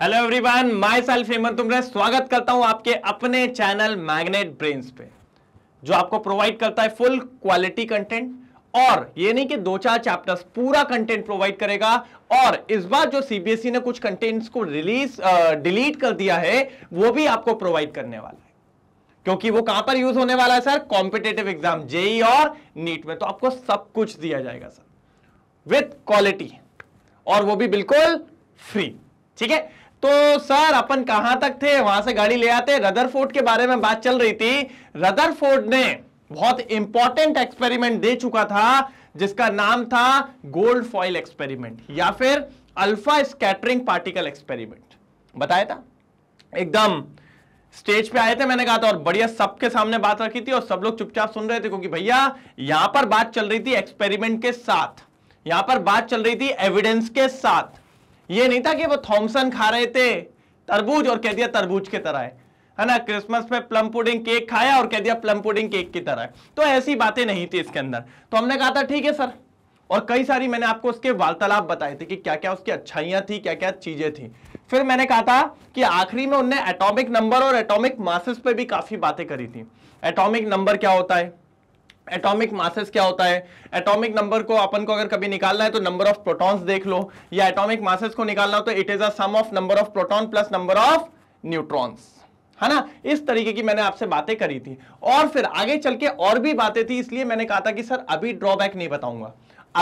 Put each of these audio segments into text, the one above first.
Hello everyone myself Hemant तुमरा स्वागत करता हूं आपके अपने चैनल मैग्नेट ब्रेन्स पे जो आपको प्रोवाइड करता है फुल क्वालिटी कंटेंट और ये नहीं कि दो चार चैप्टर्स पूरा कंटेंट प्रोवाइड करेगा और इस बार जो सीबीएसई e ने कुछ कंटेंट्स को रिलीज डिलीट कर दिया है वो भी आपको प्रोवाइड करने वाला है क्योंकि वो कहां पर यूज होने वाला है सर कॉम्पिटेटिव एग्जाम जेई और नीट में तो आपको सब कुछ दिया जाएगा सर विथ क्वालिटी और वो भी बिल्कुल फ्री ठीक है तो सर अपन कहां तक थे वहां से गाड़ी ले आते रदरफोर्ड के बारे में बात चल रही थी रदरफोर्ड ने बहुत इंपॉर्टेंट एक्सपेरिमेंट दे चुका था जिसका नाम था गोल्ड फॉइल एक्सपेरिमेंट या फिर अल्फा स्कैटरिंग पार्टिकल एक्सपेरिमेंट बताया था एकदम स्टेज पे आए थे मैंने कहा था और बढ़िया सबके सामने बात रखी थी और सब लोग चुपचाप सुन रहे थे क्योंकि भैया यहां पर बात चल रही थी एक्सपेरिमेंट के साथ यहां पर बात चल रही थी एविडेंस के साथ ये नहीं था कि वो थॉमसन खा रहे थे तरबूज और कह दिया तरबूज की तरह है है ना क्रिसमस में प्लम पुडिंग केक खाया और कह दिया प्लम पुडिंग केक की तरह तो ऐसी बातें नहीं थी इसके अंदर तो हमने कहा था ठीक है सर और कई सारी मैंने आपको उसके वार्तालाप बताए थे कि क्या क्या उसकी अच्छाइयां थी क्या क्या चीजें थी फिर मैंने कहा था कि आखिरी में उनने एटॉमिक नंबर और एटॉमिक मासेस पे भी काफी बातें करी थी एटॉमिक नंबर क्या होता है एटॉमिक मासेस क्या होता है एटॉमिक नंबर को अपन को अगर कभी निकालना है तो नंबर ऑफ प्रोटॉन्स देख लो या एटॉमिक मासेस को निकालना हो तो it is a sum of number of proton plus number of neutrons है ना इस तरीके की मैंने आपसे बातें करी थी और फिर आगे चल के और भी बातें थी इसलिए मैंने कहा था कि सर अभी ड्रॉबैक नहीं बताऊंगा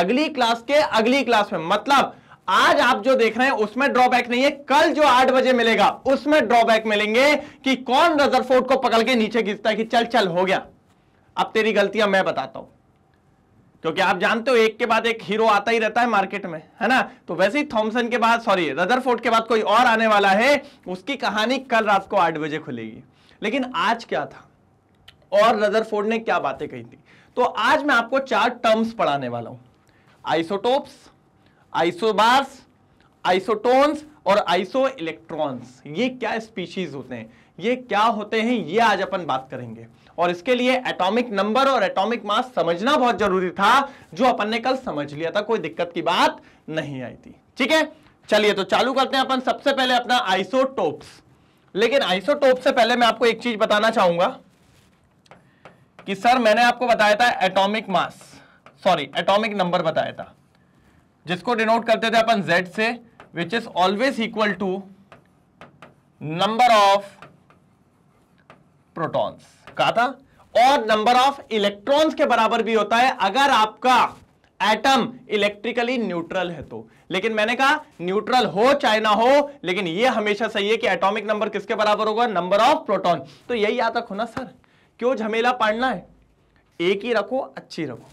अगली क्लास के अगली क्लास में मतलब आज आप जो देख रहे हैं उसमें ड्रॉबैक नहीं है कल जो आठ बजे मिलेगा उसमें ड्रॉबैक मिलेंगे कि कौन रजरफोर्ड को पकड़ के नीचे खींचता है कि चल चल हो गया अब तेरी गलतियां मैं बताता हूं क्योंकि आप जानते हो एक के बाद एक हीरो आता ही रहता है मार्केट में है ना तो वैसे ही थॉमसन के बाद सॉरी रदरफोर्ड के बाद कोई और आने वाला है उसकी कहानी कल रात को आठ बजे खुलेगी लेकिन आज क्या था और रदरफोर्ड ने क्या बातें कही थी तो आज मैं आपको चार टर्म्स पढ़ाने वाला हूं आइसोटोप्स आइसोबार्स आइसोटोन्स और आइसो इलेक्ट्रॉन्स ये क्या स्पीशीज होते हैं ये क्या होते हैं ये आज अपन बात करेंगे और इसके लिए एटॉमिक नंबर और एटॉमिक मास समझना बहुत जरूरी था जो अपन ने कल समझ लिया था कोई दिक्कत की बात नहीं आई थी ठीक है चलिए तो चालू करते हैं अपन सबसे पहले अपना आइसोटोप्स लेकिन आइसोटोप से पहले मैं आपको एक चीज बताना चाहूंगा कि सर मैंने आपको बताया था atomic mass sorry atomic number बताया था जिसको डिनोट करते थे अपन जेड से which is always equal to number of protons कहा था और नंबर ऑफ इलेक्ट्रॉन्स के बराबर भी होता है अगर आपका एटम इलेक्ट्रिकली न्यूट्रल है तो लेकिन मैंने कहा न्यूट्रल हो चाहे ना हो लेकिन यह हमेशा सही है कि एटॉमिक नंबर किसके बराबर होगा नंबर ऑफ प्रोटॉन तो यही याद रखो ना सर क्यों झमेला पढ़ना है एक ही रखो अच्छी रखो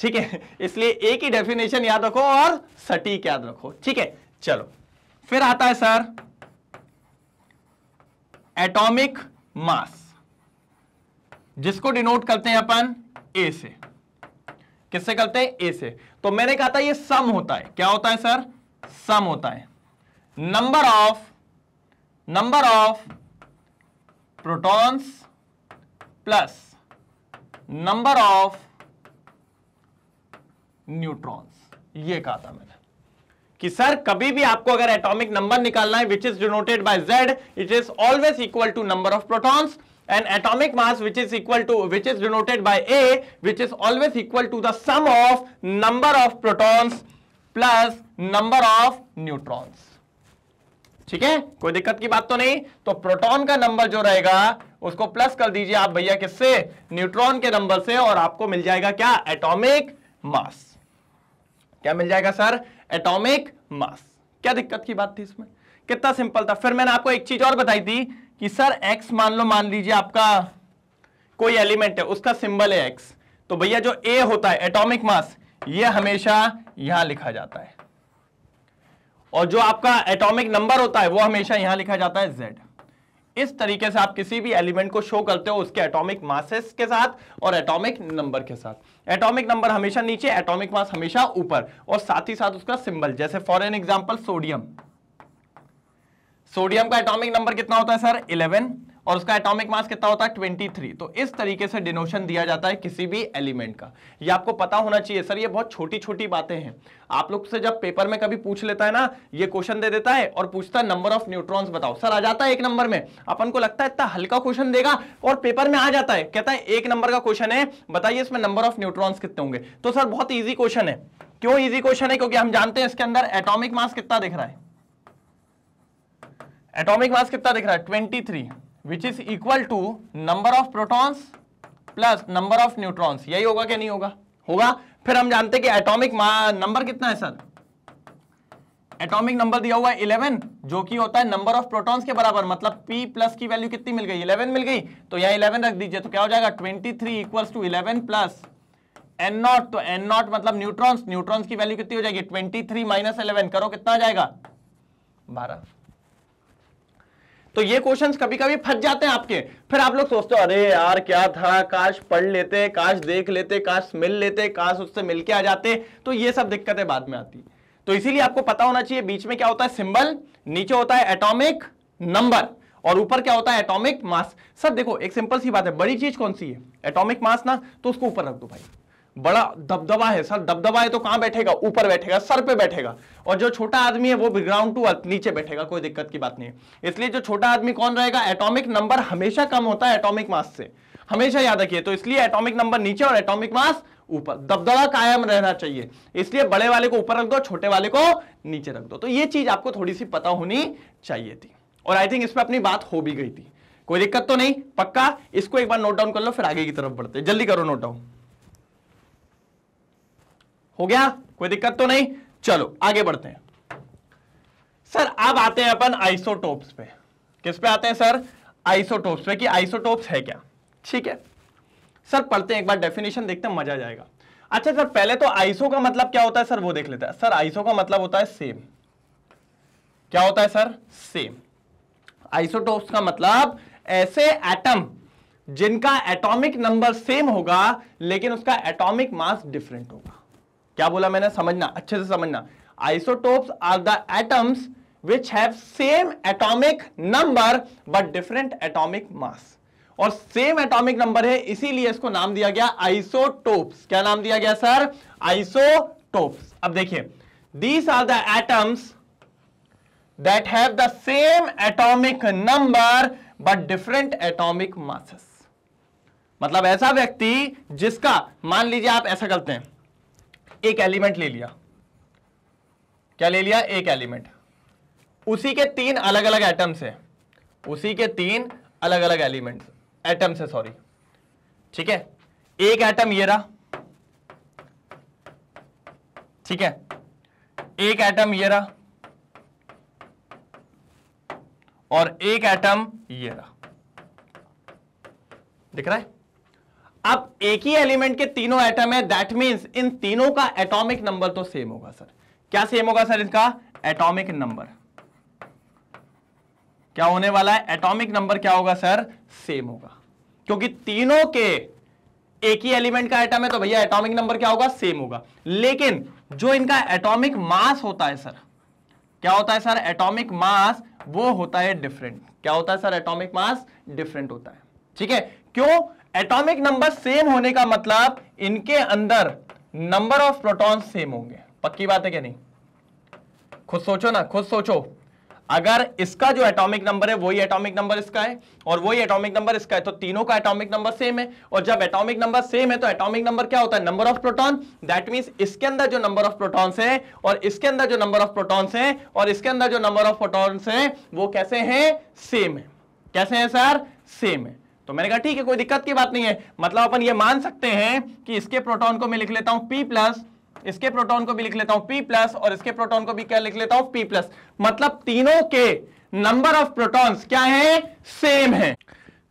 ठीक है इसलिए एक ही डेफिनेशन याद रखो और सटीक याद रखो ठीक है चलो फिर आता है सर एटॉमिक मास जिसको डिनोट करते हैं अपन ए से किससे करते हैं ए से तो मैंने कहा था ये सम होता है क्या होता है सर सम होता है number of number of protons plus number of neutrons ये कहा था मैंने कि सर कभी भी आपको अगर एटॉमिक नंबर निकालना है which is denoted by Z it is always equal to number of protons an atomic mass which is equal to which is denoted by A which is always equal to the sum of number of protons plus number of neutrons ठीक है कोई दिक्कत की बात तो नहीं तो proton का नंबर जो रहेगा उसको प्लस कर दीजिए आप भैया किससे न्यूट्रॉन के नंबर से और आपको मिल जाएगा क्या एटॉमिक मास क्या मिल जाएगा सर एटॉमिक मास क्या दिक्कत की बात थी इसमें कितना सिंपल था फिर मैंने आपको एक चीज और बताई थी कि सर x मान लो मान लीजिए आपका कोई एलिमेंट है उसका सिंबल है x तो भैया जो a होता है एटॉमिक मास ये हमेशा यहां लिखा जाता है और जो आपका एटॉमिक नंबर होता है वो हमेशा यहां लिखा जाता है z इस तरीके से आप किसी भी एलिमेंट को शो करते हो उसके एटॉमिक मासेस के साथ और एटॉमिक नंबर के साथ एटॉमिक नंबर हमेशा नीचे एटॉमिक मास हमेशा ऊपर और साथ ही साथ उसका सिंबल जैसे for an example sodium sodium का एटॉमिक नंबर कितना होता है सर 11 और उसका एटॉमिक मास कितना होता है 23 तो इस तरीके से डिनोशन दिया जाता है किसी भी एलिमेंट का ये आपको पता होना चाहिए सर ये बहुत छोटी छोटी बातें हैं आप लोग से जब पेपर में कभी पूछ लेता है ना ये क्वेश्चन दे देता है और पूछता है नंबर ऑफ न्यूट्रॉन्स बताओ सर आ जाता है एक नंबर में अपन को लगता है इतना हल्का क्वेश्चन देगा और पेपर में आ जाता है कहता है एक नंबर का क्वेश्चन है बताइए इसमें नंबर ऑफ न्यूट्रॉन्स कितने होंगे तो सर बहुत ईजी क्वेश्चन है क्यों ईजी क्वेश्चन है क्योंकि हम जानते हैं इसके अंदर एटॉमिक मास कितना दिख रहा है एटॉमिक मास कितना दिख रहा है twenty three which is equal to number of protons plus number of neutrons यही होगा क्या नहीं होगा होगा फिर हम जानते हैं कि एटॉमिक नंबर कितना है सर एटॉमिक नंबर दिया हुआ है 11 जो कि होता है नंबर ऑफ प्रोटॉन्स के बराबर मतलब P प्लस की वैल्यू कितनी मिल गई 11 मिल गई तो यहाँ 11 रख दीजिए तो क्या हो जाएगा 23 three equal to eleven plus N naught तो एन नॉट मतलब न्यूट्रॉन्स न्यूट्रॉन्स की वैल्यू कितनी हो जाएगी 23 थ्री माइनस इलेवन करो कितना आ जाएगा 12 तो ये क्वेश्चंस कभी कभी फंस जाते हैं आपके फिर आप लोग सोचते हो अरे यार क्या था काश पढ़ लेते काश देख लेते काश मिल लेते काश उससे मिलके आ जाते तो ये सब दिक्कतें बाद में आती तो इसीलिए आपको पता होना चाहिए बीच में क्या होता है सिंबल नीचे होता है एटोमिक नंबर और ऊपर क्या होता है एटोमिक मास सर देखो एक सिंपल सी बात है बड़ी चीज कौन सी है एटोमिक मास ना तो उसको ऊपर रख दो भाई बड़ा दबदबा है सर दबदबा है तो कहां बैठेगा ऊपर बैठेगा सर पे बैठेगा और जो छोटा आदमी है वो ग्राउंड टू अर्थ नीचे बैठेगा कोई दिक्कत की बात नहीं इसलिए जो छोटा आदमी कौन रहेगा एटॉमिक नंबर हमेशा कम होता है एटॉमिक मास से हमेशा याद रखिए तो इसलिए एटॉमिक नंबर नीचे और एटॉमिक मास ऊपर दबदबा कायम रहना चाहिए इसलिए बड़े वाले को ऊपर रख दो छोटे वाले को नीचे रख दो तो ये चीज आपको थोड़ी सी पता होनी चाहिए थी और आई थिंक इस पर अपनी बात हो भी गई थी कोई दिक्कत तो नहीं पक्का इसको एक बार नोट डाउन कर लो फिर आगे की तरफ बढ़ते जल्दी करो नोट डाउन हो गया कोई दिक्कत तो नहीं चलो आगे बढ़ते हैं सर अब आते हैं अपन आइसोटोप्स पे किस पे आते हैं सर आइसोटोप्स पे कि आइसोटोप्स है क्या ठीक है सर पढ़ते हैं एक बार डेफिनेशन देखते हैं मजा जाएगा अच्छा सर पहले तो आइसो का मतलब क्या होता है सर वो देख लेते हैं सर आइसो का मतलब होता है सेम क्या होता है सर सेम आइसोटोप्स का मतलब ऐसे एटम जिनका एटॉमिक नंबर सेम होगा लेकिन उसका एटॉमिक मास डिफरेंट होगा क्या बोला मैंने समझना अच्छे से समझना isotopes are the atoms which have same atomic number but different atomic mass और सेम एटॉमिक नंबर है इसीलिए इसको नाम दिया गया आइसोटोप्स क्या नाम दिया गया सर आइसोटोप्स अब देखिए these are the atoms that have the same atomic number but different atomic masses मतलब ऐसा व्यक्ति जिसका मान लीजिए आप ऐसा करते हैं एक एलिमेंट ले लिया क्या ले लिया एक एलिमेंट उसी के तीन अलग अलग एटम्स हैं उसी के तीन अलग अलग एलिमेंट एटम्स है सॉरी ठीक है एक एटम ये रहा ठीक है एक एटम ये रहा और एक एटम ये रहा दिख रहा है अब एक ही एलिमेंट के तीनों एटम है दैट मीन्स इन तीनों का एटॉमिक नंबर तो सेम होगा सर क्या सेम होगा सर इनका एटॉमिक नंबर क्या होने वाला है एटॉमिक नंबर क्या होगा सर सेम होगा क्योंकि तीनों के एक ही एलिमेंट का एटम है तो भैया एटॉमिक नंबर क्या होगा सेम होगा लेकिन जो इनका एटॉमिक मास होता है सर क्या होता है सर एटॉमिक मास वो होता है डिफरेंट क्या होता है सर एटॉमिक मास डिफरेंट होता है ठीक है क्यों एटॉमिक नंबर सेम होने का मतलब इनके अंदर नंबर ऑफ प्रोटॉन सेम होंगे पक्की बात है क्या नहीं खुद सोचो ना खुद सोचो अगर इसका जो एटॉमिक नंबर है वही एटॉमिक नंबर इसका है और वही एटॉमिक नंबर इसका है तो तीनों का एटॉमिक नंबर सेम है और जब एटॉमिक नंबर सेम है तो एटॉमिक नंबर क्या होता है number of proton that means इसके अंदर जो नंबर ऑफ प्रोटॉन्स है और इसके अंदर जो नंबर ऑफ प्रोटॉन्स है और इसके अंदर जो नंबर ऑफ प्रोटॉन्स है वो कैसे है सेम है कैसे है सर सेम है तो मैंने कहा ठीक है कोई दिक्कत की बात नहीं है मतलब अपन ये मान सकते हैं कि इसके प्रोटॉन को मैं लिख लेता हूं पी प्लस इसके प्रोटॉन को भी लिख लेता हूं पी प्लस और इसके प्रोटॉन को भी क्या लिख लेता हूं पी प्लस मतलब तीनों के नंबर ऑफ प्रोटॉन्स क्या है सेम है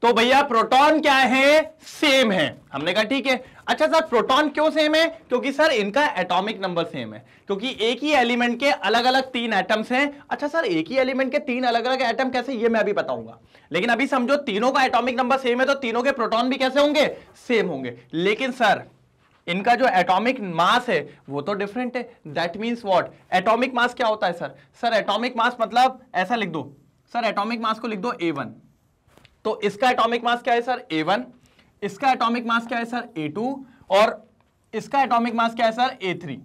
तो भैया प्रोटॉन क्या है सेम है हमने कहा ठीक है अच्छा सर प्रोटॉन क्यों सेम है क्योंकि सर इनका एटॉमिक नंबर सेम है क्योंकि एक ही एलिमेंट के अलग अलग तीन एटम्स हैं अच्छा सर एक ही एलिमेंट के तीन अलग अलग एटम कैसे ये मैं अभी बताऊंगा लेकिन अभी समझो तीनों का एटॉमिक नंबर सेम है तो तीनों के प्रोटोन भी कैसे होंगे सेम होंगे लेकिन सर इनका जो एटॉमिक मास है वो तो डिफरेंट है that means what atomic mass क्या होता है सर सर एटॉमिक मास मतलब ऐसा लिख दो सर एटॉमिक मास को लिख दो ए वन तो इसका एटॉमिक मास क्या है सर ए वन इसका एटॉमिक मास क्या है सर ए टू और इसका एटॉमिक मास क्या है सर ए थ्री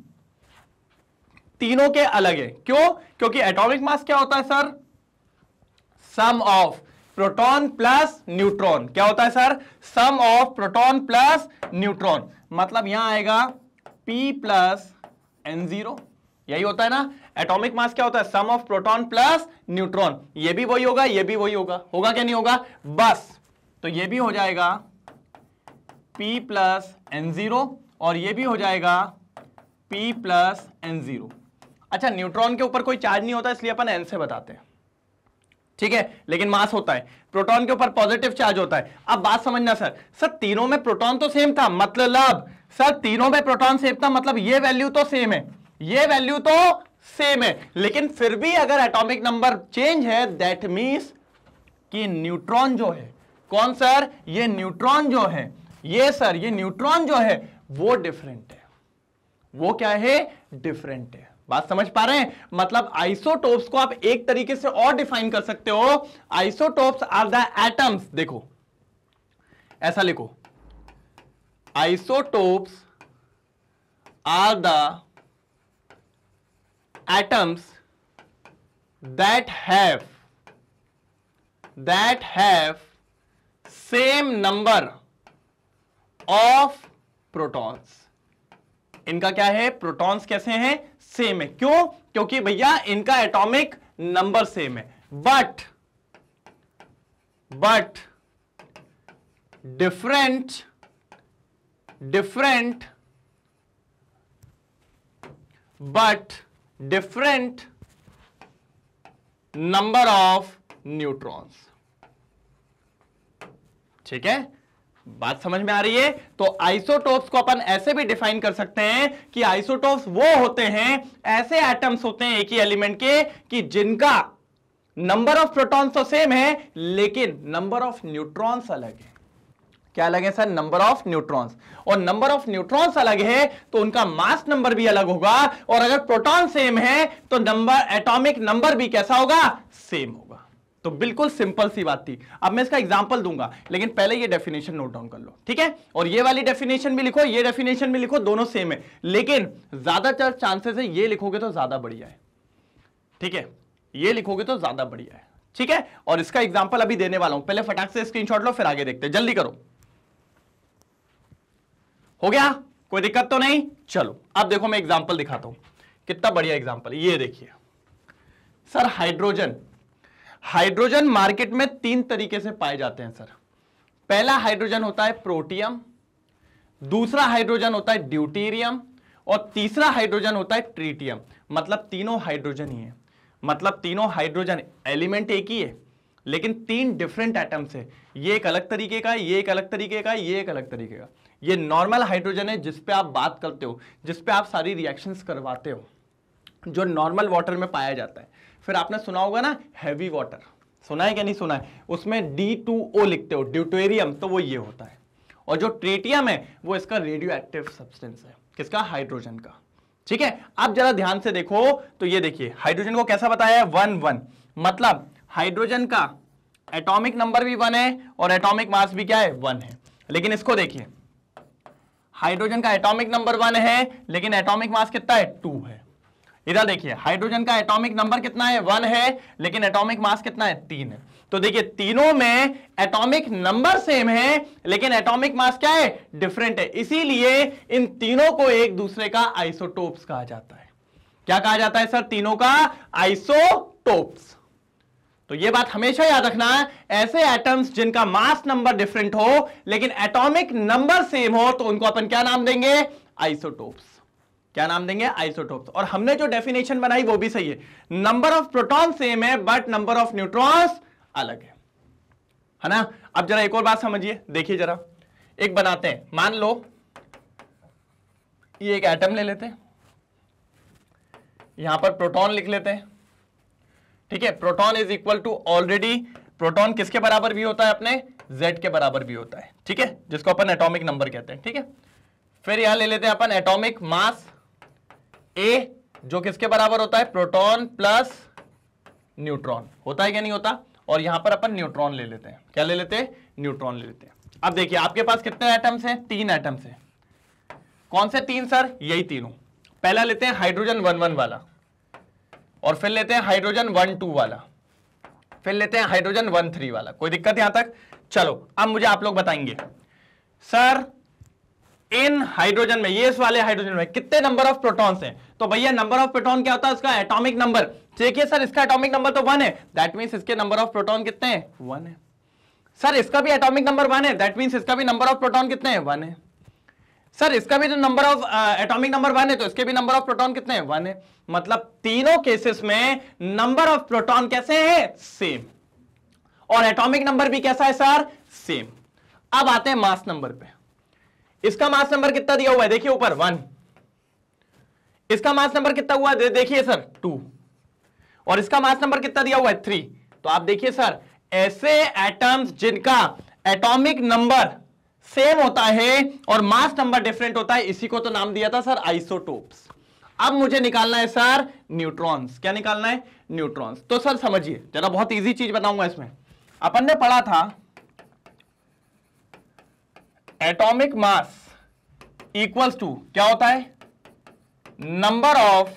तीनों के अलग है क्यों क्योंकि एटॉमिक मास क्या होता है sir sum of proton plus neutron क्या होता है sir sum of proton plus neutron मतलब यहां आएगा पी प्लस एन जीरो यही होता है ना एटॉमिक मास क्या होता है sum of proton plus neutron ये भी वही होगा ये भी वही होगा होगा क्या नहीं होगा बस तो ये भी हो जाएगा P प्लस एन जीरो और ये भी हो जाएगा P प्लस एन जीरो अच्छा न्यूट्रॉन के ऊपर कोई चार्ज नहीं होता इसलिए अपन एन से बताते हैं ठीक है लेकिन मास होता है प्रोटॉन के ऊपर पॉजिटिव चार्ज होता है अब बात समझना सर सर तीनों में प्रोटॉन तो सेम था मतलब सर तीनों में प्रोटॉन सेम था मतलब ये वैल्यू तो सेम है ये वैल्यू तो सेम है लेकिन फिर भी अगर एटॉमिक नंबर चेंज है दैट मीन्स कि न्यूट्रॉन जो है कौन सर ये न्यूट्रॉन जो है ये सर ये न्यूट्रॉन जो है वो डिफरेंट है वो क्या है डिफरेंट है बात समझ पा रहे हैं मतलब आइसोटोप्स को आप एक तरीके से और डिफाइन कर सकते हो आइसोटोप्स आर द एटम्स देखो ऐसा लिखो isotopes are the atoms that have that have same number of protons इनका क्या है प्रोटॉन्स कैसे हैं सेम है क्यों क्योंकि भैया इनका एटॉमिक नंबर सेम है but but different different but different number of neutrons ठीक है बात समझ में आ रही है तो आइसोटोप्स को अपन ऐसे भी डिफाइन कर सकते हैं कि आइसोटोप्स वो होते हैं ऐसे एटम्स होते हैं एक ही एलिमेंट के कि जिनका नंबर ऑफ प्रोटॉन्स तो सेम है लेकिन नंबर ऑफ न्यूट्रॉन्स अलग है क्या अलग है सर नंबर ऑफ न्यूट्रॉन्स और नंबर ऑफ न्यूट्रॉन्स अलग है तो उनका मास नंबर भी अलग होगा और अगर प्रोटॉन सेम है तो नंबर एटॉमिक नंबर भी कैसा होगा सेम होगा तो बिल्कुल सिंपल सी बात थी अब मैं इसका एग्जांपल दूंगा लेकिन पहले ये डेफिनेशन नोट डाउन कर लो ठीक है और ये वाली डेफिनेशन भी लिखो ये डेफिनेशन भी लिखो दोनों सेम है लेकिन ज्यादातर चांसेस है ये लिखोगे तो ज्यादा बढ़िया है ठीक है ये लिखोगे तो ज्यादा बढ़िया है ठीक है और इसका एग्जाम्पल अभी देने वाला हूं पहले फटाक से स्क्रीनशॉट लो फिर आगे देखते जल्दी करो हो गया कोई दिक्कत तो नहीं चलो अब देखो मैं एग्जाम्पल दिखाता हूं कितना बढ़िया एग्जाम्पल ये देखिए सर हाइड्रोजन हाइड्रोजन मार्केट में तीन तरीके से पाए जाते हैं सर पहला हाइड्रोजन होता है प्रोटियम दूसरा हाइड्रोजन होता है ड्यूटीरियम और तीसरा हाइड्रोजन होता है ट्रीटियम मतलब तीनों हाइड्रोजन ही है मतलब तीनों हाइड्रोजन एलिमेंट एक ही है लेकिन तीन डिफरेंट एटम्स है ये एक अलग तरीके का ये एक अलग तरीके का ये एक अलग तरीके का ये नॉर्मल हाइड्रोजन है जिसपे आप बात करते हो जिसपे आप सारी रिएक्शंस करवाते हो जो नॉर्मल वाटर में पाया जाता है फिर आपने सुना होगा ना हैवी वाटर सुना है क्या नहीं सुना है उसमें डी टू ओ लिखते हो ड्यूटेरियम तो वो ये होता है और जो ट्रेटियम है वो इसका रेडियो एक्टिव सब्सटेंस है किसका हाइड्रोजन का ठीक है आप जरा ध्यान से देखो तो ये देखिए हाइड्रोजन को कैसा बताया है वन वन मतलब हाइड्रोजन का एटॉमिक नंबर भी वन है और एटॉमिक मास भी क्या है वन है लेकिन इसको देखिए हाइड्रोजन का एटॉमिक नंबर वन है लेकिन एटॉमिक मास कितना है टू है इधर देखिए हाइड्रोजन का एटॉमिक नंबर कितना है वन है लेकिन एटॉमिक मास कितना है तीन है तो देखिए तीनों में एटॉमिक नंबर सेम है लेकिन एटॉमिक मास क्या है डिफरेंट है इसीलिए इन तीनों को एक दूसरे का आइसोटोप्स कहा जाता है क्या कहा जाता है सर तीनों का आइसोटोप्स तो ये बात हमेशा याद रखना है ऐसे एटम्स जिनका मास नंबर डिफरेंट हो लेकिन एटॉमिक नंबर सेम हो तो उनको अपन क्या नाम देंगे आइसोटोप्स क्या नाम देंगे आइसोटोप्स और हमने जो डेफिनेशन बनाई वो भी सही है नंबर ऑफ प्रोटॉन सेम है बट नंबर ऑफ न्यूट्रॉन्स अलग है है ना अब जरा एक और बात समझिए देखिए जरा एक बनाते हैं मान लो ये एक एटम ले लेते हैं यहां पर प्रोटॉन लिख लेते हैं ठीक है proton is equal to already proton किसके बराबर भी होता है अपने z के बराबर भी होता है ठीक है जिसको अपन एटॉमिक नंबर कहते हैं ठीक है फिर यहां ले लेते हैं अपन एटॉमिक मास A जो किसके बराबर होता है प्रोटॉन प्लस न्यूट्रॉन होता है क्या नहीं होता और यहां पर अपन न्यूट्रॉन ले लेते हैं क्या ले लेते हैं न्यूट्रॉन ले लेते हैं अब देखिए आपके पास कितने एटम्स हैं तीन एटम्स हैं कौन से तीन सर यही तीनों पहला लेते हैं हाइड्रोजन वन वन वाला और फिर लेते हैं हाइड्रोजन वन टू वाला फिर लेते हैं हाइड्रोजन वन थ्री वाला कोई दिक्कत यहां तक चलो अब मुझे आप लोग बताएंगे सर इन हाइड्रोजन में ये वाले हाइड्रोजन में कितने नंबर ऑफ प्रोटॉन्स हैं तो भैया नंबर ऑफ प्रोटॉन क्या होता है इसका एटॉमिक नंबर देखिए सर इसका एटॉमिक नंबर तो वन है दैट मीन्स इसके नंबर ऑफ प्रोटॉन कितने हैं वन है सर इसका भी एटॉमिक नंबर वन है दैट मीन इसका भी नंबर ऑफ प्रोटॉन कितने हैं वन है सर इसका भी तो number of atomic number one है तो इसके भी नंबर ऑफ प्रोटॉन कितने हैं वन है मतलब तीनों केसेस में नंबर ऑफ प्रोटॉन कैसे हैं सेम और एटॉमिक नंबर भी कैसा है सर सेम अब आते हैं मास नंबर पे इसका मास नंबर कितना दिया हुआ है देखिए ऊपर वन इसका मास नंबर कितना हुआ दे, देखिए सर टू और इसका मास नंबर कितना दिया हुआ है थ्री तो आप देखिए सर ऐसे एटम्स जिनका एटॉमिक नंबर सेम होता है और मास नंबर डिफरेंट होता है इसी को तो नाम दिया था सर आइसोटोप्स अब मुझे निकालना है सर न्यूट्रॉन्स क्या निकालना है न्यूट्रॉन्स तो सर समझिए जरा बहुत इजी चीज बताऊंगा इसमें अपन ने पढ़ा था एटॉमिक मास इक्वल्स टू क्या होता है number of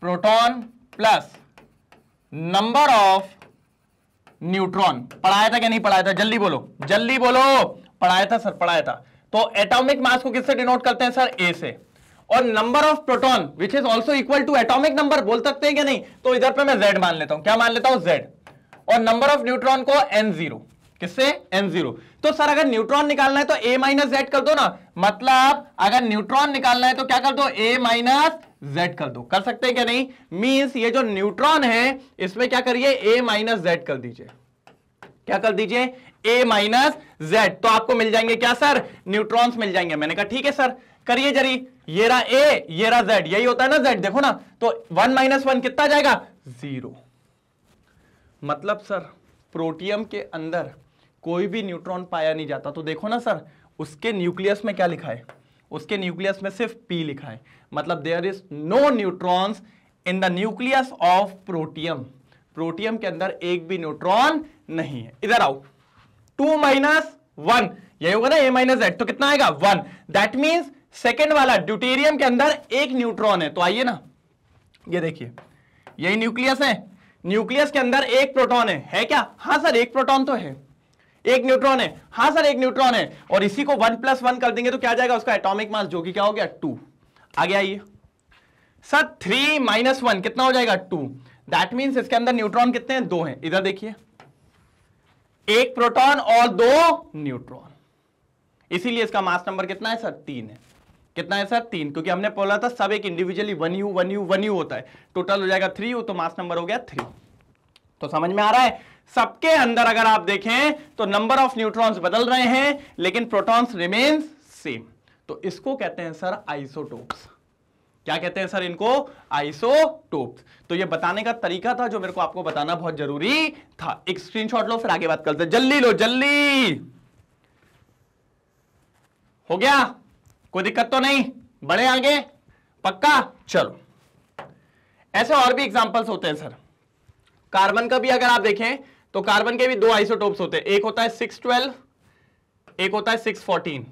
proton plus number of neutron पढ़ाया था क्या नहीं पढ़ाया था जल्दी बोलो जल्दी बोलो पढ़ाया था सर पढ़ाया था तो एटॉमिक मास को किससे डिनोट करते हैं सर ए से और number of proton which is also equal to atomic number बोल सकते हैं क्या नहीं तो इधर पे मैं जेड मान लेता हूं क्या मान लेता हूं जेड और नंबर ऑफ न्यूट्रॉन को एन जीरो किससे एन जीरो तो सर अगर न्यूट्रॉन निकालना है तो ए माइनस जेड कर दो ना मतलब अगर न्यूट्रॉन निकालना है तो क्या कर दो ए माइनस जेड कर दो कर सकते हैं क्या नहीं मीन्स ये जो न्यूट्रॉन है इसमें क्या करिए ए माइनस जेड कर दीजिए क्या कर दीजिए ए माइनस जेड तो आपको मिल जाएंगे क्या सर न्यूट्रॉन्स मिल जाएंगे मैंने कहा ठीक है सर करिए जरी ये रहा ए ये रहा जेड यही होता है ना जेड देखो ना तो वन माइनस वन कितना जाएगा जीरो मतलब सर प्रोटियम के अंदर कोई भी न्यूट्रॉन पाया नहीं जाता तो देखो ना सर उसके न्यूक्लियस में क्या लिखा है उसके न्यूक्लियस में सिर्फ पी लिखा है मतलब there is no neutrons in the nucleus of protium protium के अंदर एक भी न्यूट्रॉन नहीं है इधर आओ टू माइनस वन यही होगा ना ए माइनस एड तो कितना आएगा वन दैट मीन्स सेकेंड वाला ड्यूटेरियम के अंदर एक न्यूट्रॉन है तो आइए ना ये देखिए यही न्यूक्लियस है न्यूक्लियस के अंदर एक प्रोटॉन है है क्या हाँ सर एक प्रोटॉन तो है एक न्यूट्रॉन है हाँ सर एक न्यूट्रॉन है और इसी को वन प्लस वन कर देंगे तो क्या जाएगा उसका एटॉमिक मास जो कि क्या हो गया टू आगे आइए सर थ्री माइनस वन कितना हो जाएगा टू दैट मीन इसके अंदर न्यूट्रॉन कितने हैं दो हैं इधर देखिए एक प्रोटॉन और दो न्यूट्रॉन इसीलिए इसका मास नंबर कितना है सर तीन है कितना है सर तीन क्योंकि हमने बोला था सब एक individually one u one u one u होता है टोटल हो जाएगा थ्री यू तो मास नंबर हो गया थ्री तो समझ में आ रहा है सबके अंदर अगर आप देखें तो नंबर ऑफ न्यूट्रॉन्स बदल रहे हैं लेकिन प्रोटॉन्स रिमेन्स सेम तो इसको कहते हैं सर आइसोटोप्स क्या कहते हैं सर इनको आइसोटोप्स तो ये बताने का तरीका था जो मेरे को आपको बताना बहुत जरूरी था एक स्क्रीनशॉट लो फिर आगे बात करते जल्दी लो जल्दी हो गया कोई दिक्कत तो नहीं बड़े आगे पक्का चलो ऐसे और भी एग्जांपल्स होते हैं सर कार्बन का भी अगर आप देखें तो कार्बन के भी दो आइसोटोप्स होते हैं एक होता है सिक्स ट्वेल्व एक होता है सिक्स फोर्टीन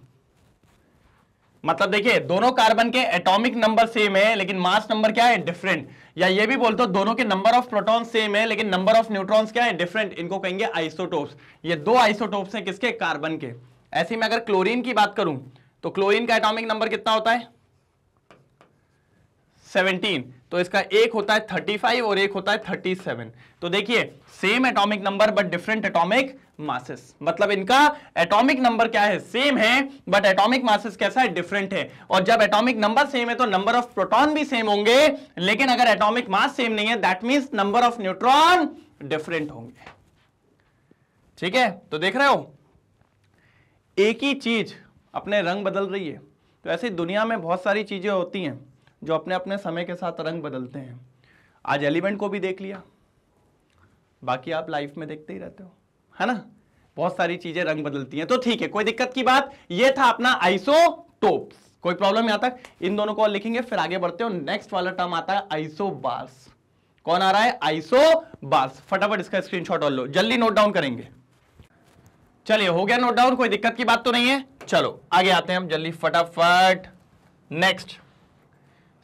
मतलब देखिए दोनों कार्बन के एटॉमिक नंबर सेम है लेकिन मास नंबर क्या है डिफरेंट या ये भी बोलते हो दोनों के नंबर ऑफ प्रोटॉन सेम है लेकिन नंबर ऑफ न्यूट्रॉन्स क्या है डिफरेंट इनको कहेंगे आइसोटोप्स ये दो आइसोटोप्स हैं किसके कार्बन के ऐसे में अगर क्लोरीन की बात करूं तो क्लोरीन का एटॉमिक नंबर कितना होता है 17 तो इसका एक होता है 35 और एक होता है 37 तो देखिए same atomic number but different atomic masses मतलब इनका एटॉमिक नंबर क्या है सेम है बट एटॉमिक मासेस कैसा है डिफरेंट है और जब एटॉमिक नंबर सेम है तो नंबर ऑफ प्रोटॉन भी सेम होंगे लेकिन अगर एटॉमिक मास सेम नहीं है that means number of neutron different होंगे ठीक है तो देख रहे हो एक ही चीज अपने रंग बदल रही है तो ऐसी दुनिया में बहुत सारी चीजें होती हैं जो अपने अपने समय के साथ रंग बदलते हैं आज एलिमेंट को भी देख लिया बाकी आप लाइफ में देखते ही रहते हो है ना बहुत सारी चीजें रंग बदलती हैं तो ठीक है कोई दिक्कत की बात ये था अपना आइसोटोप कोई प्रॉब्लम यहां तक इन दोनों को लिखेंगे फिर आगे बढ़ते हो नेक्स्ट वाला टर्म आता है आइसोबार्स कौन आ रहा है बास फटाफट इसका स्क्रीनशॉट और लो जल्दी नोट डाउन करेंगे चलिए हो गया नोट डाउन कोई दिक्कत की बात तो नहीं है चलो आगे आते हैं हम जल्दी फटाफट नेक्स्ट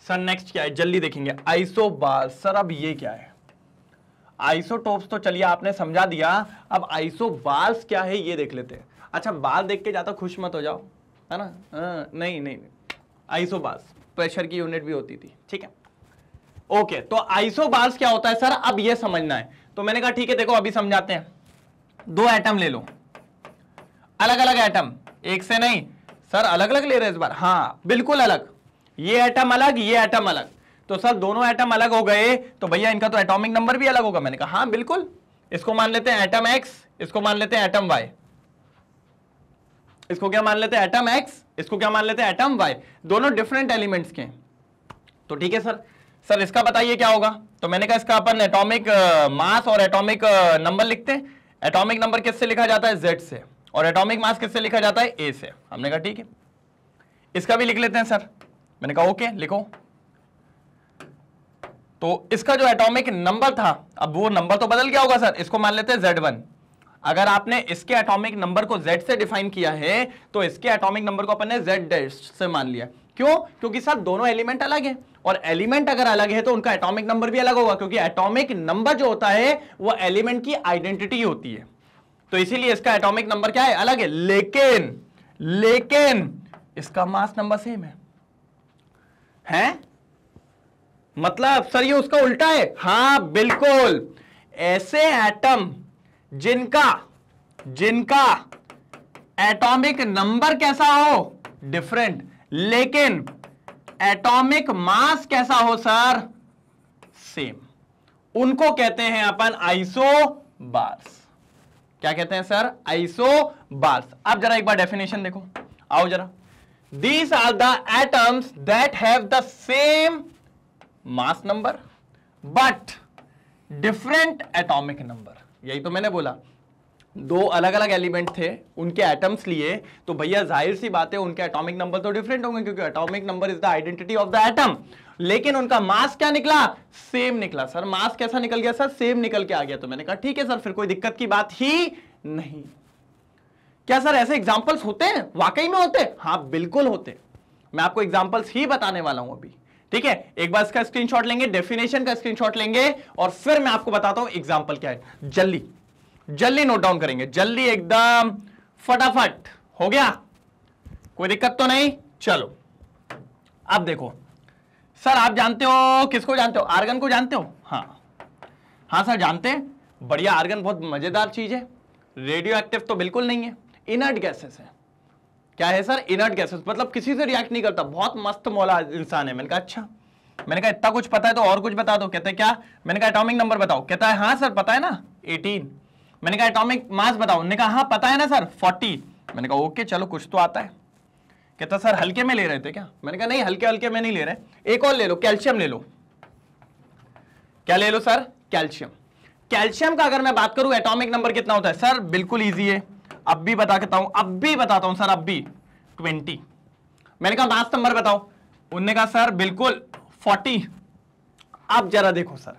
सर नेक्स्ट क्या है जल्दी देखेंगे आइसोबार सर अब ये क्या है आइसोटोप्स तो चलिए आपने समझा दिया अब आइसोबार्स क्या है ये देख लेते हैं अच्छा बाल देख के जाता खुश मत हो जाओ है ना आ, हाँ, नहीं नहीं, नहीं। आइसोबार्स प्रेशर की यूनिट भी होती थी ठीक है ओके तो आइसोबार्स क्या होता है सर अब ये समझना है तो मैंने कहा ठीक है देखो अभी समझाते हैं दो एटम ले लो अलग अलग एटम एक से नहीं सर अलग अलग ले रहे हैं इस बार हाँ बिल्कुल अलग ये एटम अलग ये एटम अलग तो सर दोनों एटम अलग हो गए तो भैया इनका तो एटॉमिक नंबर भी अलग होगा मैंने कहा हाँ बिल्कुल इसको मान लेते हैं एटम एक्स इसको मान लेते हैं एटम वाई इसको क्या मान लेते हैं एटम एक्स इसको क्या मान लेते हैं एटम वाई दोनों डिफरेंट एलिमेंट्स के तो ठीक है सर सर इसका बताइए क्या होगा तो मैंने कहा इसका अपन एटॉमिक मास और एटॉमिक नंबर लिखते हैं एटॉमिक नंबर किससे लिखा जाता है जेड से और एटॉमिक मास किससे लिखा जाता है ए से हमने कहा ठीक है इसका भी लिख लेते हैं सर मैंने कहा ओके लिखो तो इसका जो एटॉमिक नंबर था अब वो नंबर तो बदल गया होगा सर इसको मान लेते हैं जेड वन अगर आपने इसके एटॉमिक नंबर को Z से डिफाइन किया है तो इसके एटॉमिक नंबर को अपन ने Z डैश से मान लिया क्यों क्योंकि सर दोनों एलिमेंट अलग है और एलिमेंट अगर अलग है तो उनका एटॉमिक नंबर भी अलग होगा क्योंकि एटॉमिक नंबर जो होता है वो एलिमेंट की आइडेंटिटी होती है तो इसीलिए इसका एटॉमिक नंबर क्या है अलग है लेकिन लेकिन इसका मास नंबर सेम है हैं मतलब सर ये उसका उल्टा है हाँ बिल्कुल ऐसे एटम जिनका जिनका एटॉमिक नंबर कैसा हो डिफरेंट लेकिन एटॉमिक मास कैसा हो सर सेम उनको कहते हैं अपन आइसो बार्स क्या कहते हैं सर आइसो बार्स अब जरा एक बार डेफिनेशन देखो आओ जरा these are the atoms that have the same mass number but different atomic number यही तो मैंने बोला दो अलग अलग एलिमेंट थे उनके एटम्स लिए तो भैया जाहिर सी बात है उनके एटॉमिक नंबर तो डिफरेंट होंगे क्योंकि atomic number is the identity of the atom लेकिन उनका मास क्या निकला सेम निकला सर मास कैसा निकल गया सर सेम निकल के आ गया तो मैंने कहा ठीक है सर फिर कोई दिक्कत की बात ही नहीं क्या सर ऐसे एग्जाम्पल्स होते हैं वाकई में होते हैं हाँ बिल्कुल होते मैं आपको एग्जाम्पल्स ही बताने वाला हूं अभी ठीक है एक बार इसका स्क्रीनशॉट लेंगे डेफिनेशन का स्क्रीनशॉट लेंगे और फिर मैं आपको बताता हूं एग्जाम्पल क्या है जल्दी जल्दी नोट डाउन करेंगे जल्दी एकदम फटाफट हो गया कोई दिक्कत तो नहीं चलो अब देखो सर आप जानते हो किसको जानते हो आर्गन को जानते हो हाँ हाँ सर जानते हैं बढ़िया आर्गन बहुत मजेदार चीज है रेडियो एक्टिव तो बिल्कुल नहीं है इनर्ट गैसेस हैं क्या है सर इनर्ट गैसेस मतलब किसी से रिएक्ट नहीं करता बहुत मस्त मौला इंसान है मैंने कहा अच्छा मैंने कहा इतना कुछ पता है तो और कुछ बता दो कहते क्या मैंने कहा एटॉमिक नंबर बताओ कहता है हाँ सर पता है ना एटीन मैंने कहा एटॉमिक मास बताओ उन्होंने कहा हाँ पता है ना सर फोर्टी मैंने कहा ओके चलो कुछ तो आता है कहता सर हल्के में ले रहे थे क्या मैंने कहा नहीं हल्के हल्के में नहीं ले रहे एक और ले लो कैल्शियम ले लो क्या ले लो सर कैल्शियम कैल्शियम का अगर मैं बात करूं एटॉमिक नंबर कितना होता है सर बिल्कुल ईजी है अब भी बता देता हूं अब भी बताता हूं सर अब भी ट्वेंटी मैंने कहा लास्ट नंबर बताओ उनने कहा सर बिल्कुल फोर्टी आप जरा देखो सर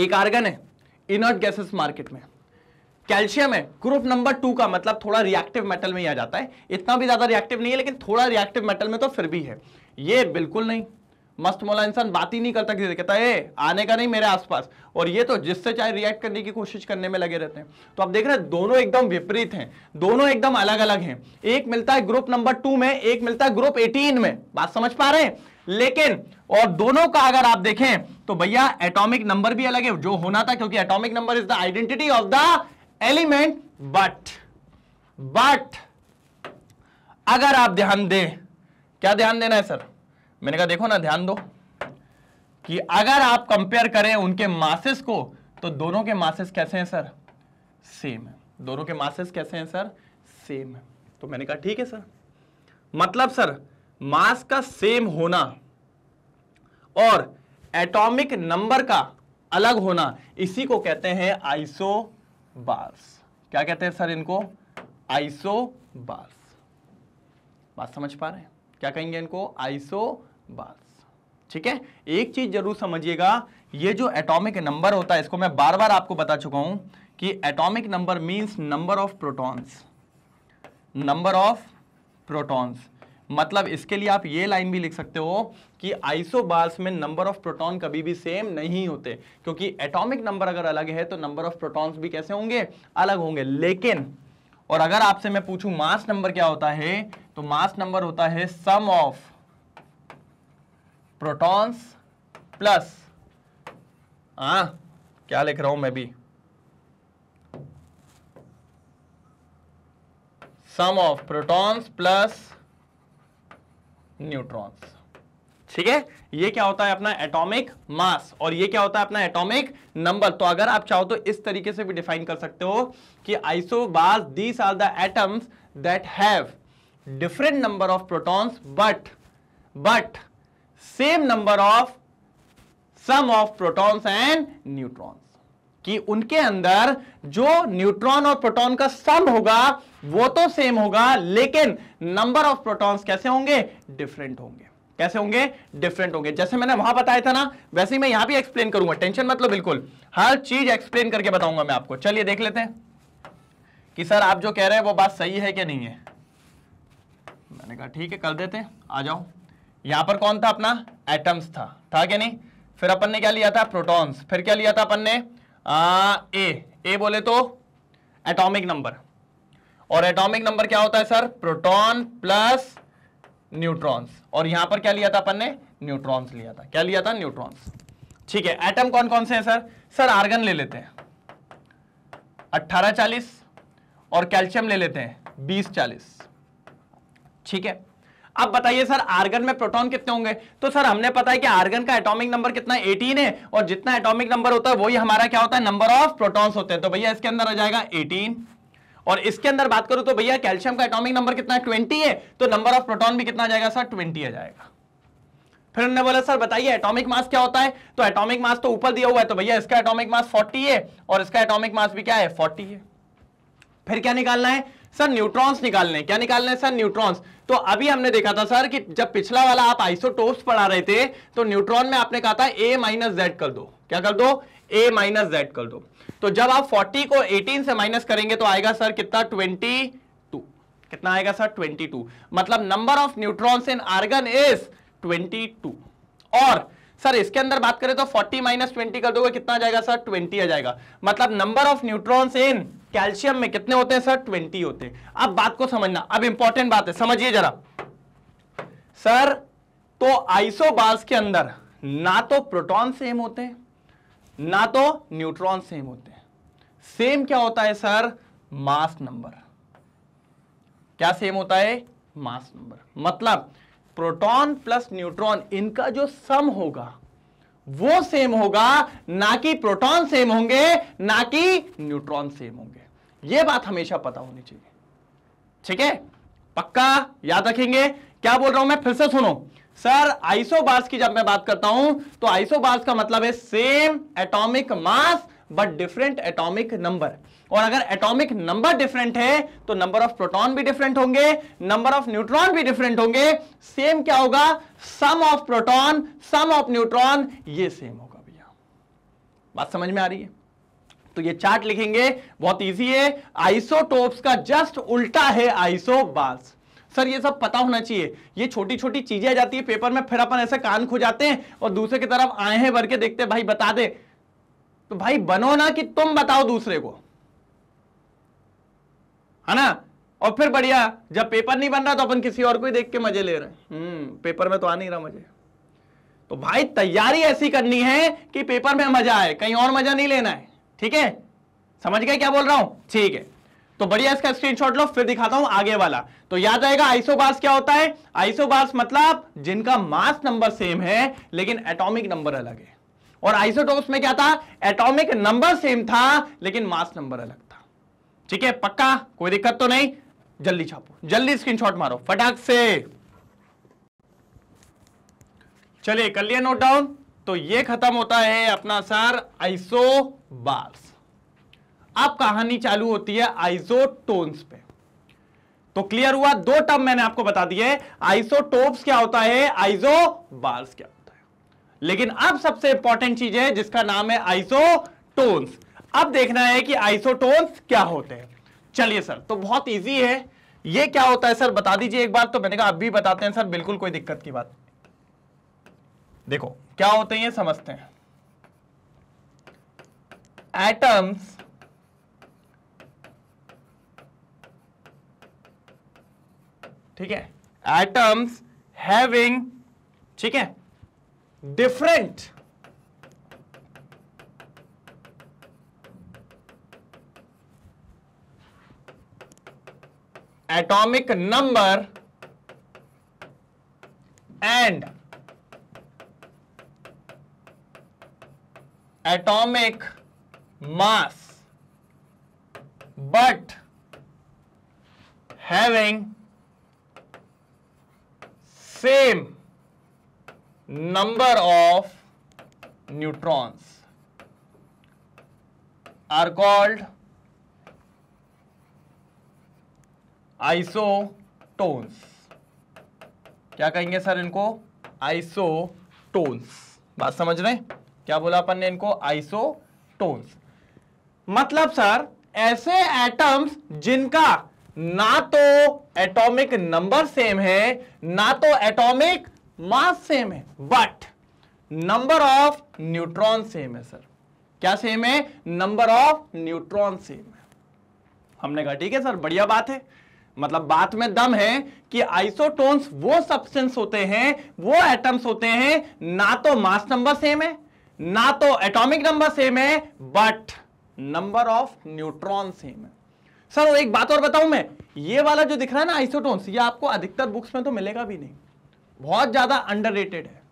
एक आर्गन है इनर्ट गैसेस मार्केट में कैल्शियम है ग्रुप नंबर टू का मतलब थोड़ा रिएक्टिव मेटल में ही आ जाता है इतना भी ज्यादा रिएक्टिव नहीं है लेकिन थोड़ा रिएक्टिव मेटल में तो फिर भी है ये बिल्कुल नहीं मस्त मोला इंसान बात ही नहीं करता किसी से कहता है आने का नहीं मेरे आसपास और ये तो जिससे चाहे रिएक्ट करने की कोशिश करने में लगे रहते हैं तो आप देख रहे हैं दोनों एकदम विपरीत हैं दोनों एकदम अलग अलग हैं एक मिलता है ग्रुप नंबर टू में एक मिलता है ग्रुप एटीन में बात समझ पा रहे हैं लेकिन और दोनों का अगर आप देखें तो भैया एटोमिक नंबर भी अलग है जो होना था क्योंकि atomic number is the identity of the element but but अगर आप ध्यान दें क्या ध्यान देना है सर मैंने कहा देखो ना ध्यान दो कि अगर आप कंपेयर करें उनके मासेस को तो दोनों के मासेस कैसे हैं सर सेम है दोनों के मासेस कैसे हैं सर सेम है तो मैंने कहा ठीक है सर मतलब सर मास का सेम होना और एटॉमिक नंबर का अलग होना इसी को कहते हैं आइसो बार्स क्या कहते हैं सर इनको आइसो बार्स बात समझ पा रहे हैं क्या कहेंगे इनको आइसो बस ठीक है एक चीज जरूर समझिएगा ये जो एटॉमिक नंबर होता है इसको मैं बार बार आपको बता चुका हूं कि atomic number means number of protons number of protons मतलब इसके लिए आप ये लाइन भी लिख सकते हो कि आइसोबार्स में नंबर ऑफ प्रोटॉन कभी भी सेम नहीं होते क्योंकि एटॉमिक नंबर अगर अलग है तो नंबर ऑफ प्रोटॉन्स भी कैसे होंगे अलग होंगे लेकिन और अगर आपसे मैं पूछूं मास नंबर क्या होता है तो मास नंबर होता है सम ऑफ प्रोटॉन्स प्लस आ क्या लिख रहा हूं मैं भी sum of protons plus neutrons ठीक है ये क्या होता है अपना एटॉमिक मास और ये क्या होता है अपना एटॉमिक नंबर तो अगर आप चाहो तो इस तरीके से भी डिफाइन कर सकते हो कि isobars these are the atoms that have different number of protons but but same number of sum of protons and neutrons कि उनके अंदर जो न्यूट्रॉन और प्रोटॉन का सम होगा वो तो सेम होगा लेकिन नंबर ऑफ प्रोटॉन्स कैसे होंगे डिफरेंट होंगे कैसे होंगे डिफरेंट होंगे जैसे मैंने वहां बताया था ना वैसे ही मैं यहां भी एक्सप्लेन करूंगा टेंशन मतलब बिल्कुल हर चीज एक्सप्लेन करके बताऊंगा मैं आपको चलिए देख लेते हैं कि सर आप जो कह रहे हैं वो बात सही है कि नहीं है मैंने कहा ठीक है कर देते आ जाओ यहां पर कौन था अपना एटम्स था था क्या नहीं फिर अपन ने क्या लिया था प्रोटॉन्स फिर क्या लिया था अपन ने आ, ए ए बोले तो एटॉमिक नंबर और एटॉमिक नंबर क्या होता है सर प्रोटॉन प्लस न्यूट्रॉन्स और यहां पर क्या लिया था अपन ने न्यूट्रॉन्स लिया था क्या लिया था न्यूट्रॉन्स ठीक है एटम कौन कौन से हैं सर सर आर्गन ले लेते हैं अट्ठारह चालीस और कैल्शियम ले लेते हैं बीस चालीस ठीक है अब बताइए सर आर्गन में प्रोटॉन कितने होंगे तो सर हमने पता है कि आर्गन का एटॉमिक नंबर कितना 18 है और जितना एटॉमिक नंबर होता है वही हमारा क्या होता है नंबर ऑफ प्रोटॉन्स होते हैं तो भैया इसके अंदर आ जाएगा 18 और इसके अंदर बात करूं तो भैया कैल्शियम का एटॉमिक नंबर कितना है है तो नंबर ऑफ प्रोटोन भी कितना जाएगा सर ट्वेंटी आ जाएगा फिर हमने बोला सर बताइए एटॉमिक मास क्या होता है तो एटॉमिक मास तो ऊपर दिया हुआ है तो भैया इसका एटॉमिक मास 40 है और इसका एटॉमिक मास भी क्या है 40 है फिर क्या निकालना है सर न्यूट्रॉन्स निकालने क्या निकालने सर न्यूट्रॉन्स तो अभी हमने देखा था सर कि जब पिछला वाला आप आइसोटोप्स पढ़ा रहे थे तो न्यूट्रॉन में आपने कहा था ए माइनस जेड कर दो क्या कर दो ए माइनस जेड कर दो तो जब आप 40 को 18 से माइनस करेंगे तो आएगा सर कितना 22 कितना आएगा सर 22 मतलब number of neutrons in argon is 22 और सर इसके अंदर बात करें तो 40 माइनस ट्वेंटी कर दोगे कितना जाएगा सर 20 आ जाएगा मतलब number of neutrons in calcium में कितने होते हैं सर ट्वेंटी होते हैं अब बात को समझना अब इंपॉर्टेंट बात है समझिए जरा सर तो आइसोबास के अंदर ना तो प्रोटॉन सेम होते हैं ना तो न्यूट्रॉन सेम होते हैं सेम क्या होता है सर मास नंबर क्या सेम होता है मास नंबर मतलब प्रोटॉन प्लस न्यूट्रॉन इनका जो सम होगा वो सेम होगा ना कि प्रोटॉन सेम होंगे ना कि न्यूट्रॉन सेम होंगे ये बात हमेशा पता होनी चाहिए ठीक है पक्का याद रखेंगे क्या बोल रहा हूं मैं फिर से सुनो सर आइसो की जब मैं बात करता हूं तो आइसो का मतलब है same atomic mass but different atomic number और अगर एटॉमिक नंबर डिफरेंट है तो नंबर ऑफ प्रोटॉन भी डिफरेंट होंगे नंबर ऑफ न्यूट्रॉन भी डिफरेंट होंगे सेम क्या होगा sum of proton sum of neutron ये सेम होगा भैया बात समझ में आ रही है तो ये चार्ट लिखेंगे बहुत इजी है आइसोटोप्स का जस्ट उल्टा है आइसोबास सर ये सब पता होना चाहिए ये छोटी छोटी चीजें आ जाती है पेपर में फिर अपन ऐसे कान खो जाते हैं और दूसरे की तरफ आए हैं भर के देखते भाई बता दे तो भाई बनो ना कि तुम बताओ दूसरे को है ना और फिर बढ़िया जब पेपर नहीं बन रहा तो अपन किसी और को ही देख के मजे ले रहे हैं पेपर हम्म, में तो आ नहीं रहा मजे तो भाई तैयारी ऐसी करनी है कि पेपर में मजा आए कहीं और मजा नहीं लेना है ठीक है समझ गए क्या बोल रहा हूं ठीक है तो बढ़िया इसका स्क्रीनशॉट लो फिर दिखाता हूं आगे वाला तो याद रहेगा आइसोबार्स क्या होता है आइसोबार्स मतलब जिनका मास नंबर सेम है लेकिन एटॉमिक नंबर अलग है और आइसोटोप्स में क्या था एटॉमिक नंबर सेम था लेकिन मास नंबर अलग था ठीक है पक्का कोई दिक्कत तो नहीं जल्दी छापो जल्दी स्क्रीनशॉट मारो फटाक से चलिए कर लिया नोट डाउन तो ये खत्म होता है अपना सर आइसो बार्स अब कहानी चालू होती है आइसोटोन्स पे तो क्लियर हुआ दो टर्म मैंने आपको बता दिए आइसोटोप्स क्या होता है आइसो बार्स क्या होता है लेकिन अब सबसे इंपॉर्टेंट चीज है जिसका नाम है आइसोटोन्स अब देखना है कि आइसोटोन्स क्या होते हैं चलिए सर तो बहुत ईजी है ये क्या होता है सर बता दीजिए एक बार तो मैंने कहा अब भी बताते हैं सर बिल्कुल कोई दिक्कत की बात देखो क्या होते हैं समझते हैं atoms ठीक है एटम्स हैविंग ठीक है different atomic number and atomic mass but having same number of neutrons are called isotones क्या कहेंगे सर इनको आइसोटोन्स बात समझ रहे हैं क्या बोला अपन ने इनको आइसोटोन्स मतलब सर ऐसे एटम्स जिनका ना तो एटॉमिक नंबर सेम है ना तो एटॉमिक मास सेम है but number of neutron same है सर क्या सेम है नंबर ऑफ न्यूट्रॉन सेम है हमने कहा ठीक है सर बढ़िया बात है मतलब बात में दम है कि आइसोटोन्स वो सब्सटेंस होते हैं वो एटम्स होते हैं ना तो मास नंबर सेम है ना तो एटॉमिक नंबर सेम है but number of neutron same है सर एक बात और बताऊं मैं ये वाला जो दिख रहा है ना आइसोटोन्स ये आपको अधिकतर बुक्स में तो मिलेगा भी नहीं बहुत ज़्यादा अंडर है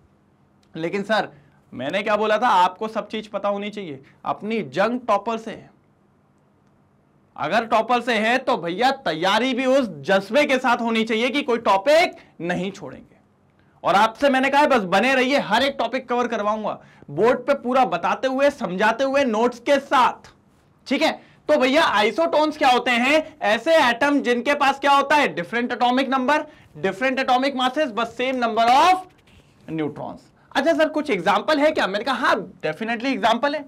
लेकिन सर मैंने क्या बोला था आपको सब चीज़ पता होनी चाहिए अपनी जंग टॉपर से है अगर टॉपर से है तो भैया तैयारी भी उस जज्बे के साथ होनी चाहिए कि कोई टॉपिक नहीं छोड़ेंगे और आपसे मैंने कहा बस बने रहिए हर एक टॉपिक कवर करवाऊंगा बोर्ड पे पूरा बताते हुए समझाते हुए नोट्स के साथ ठीक है तो भैया आइसोटोन्स क्या होते हैं ऐसे एटम जिनके पास क्या होता है different atomic number different atomic masses बस सेम नंबर ऑफ न्यूट्रॉन्स अच्छा सर कुछ एग्जाम्पल है क्या मैंने कहा हाँ डेफिनेटली एग्जाम्पल है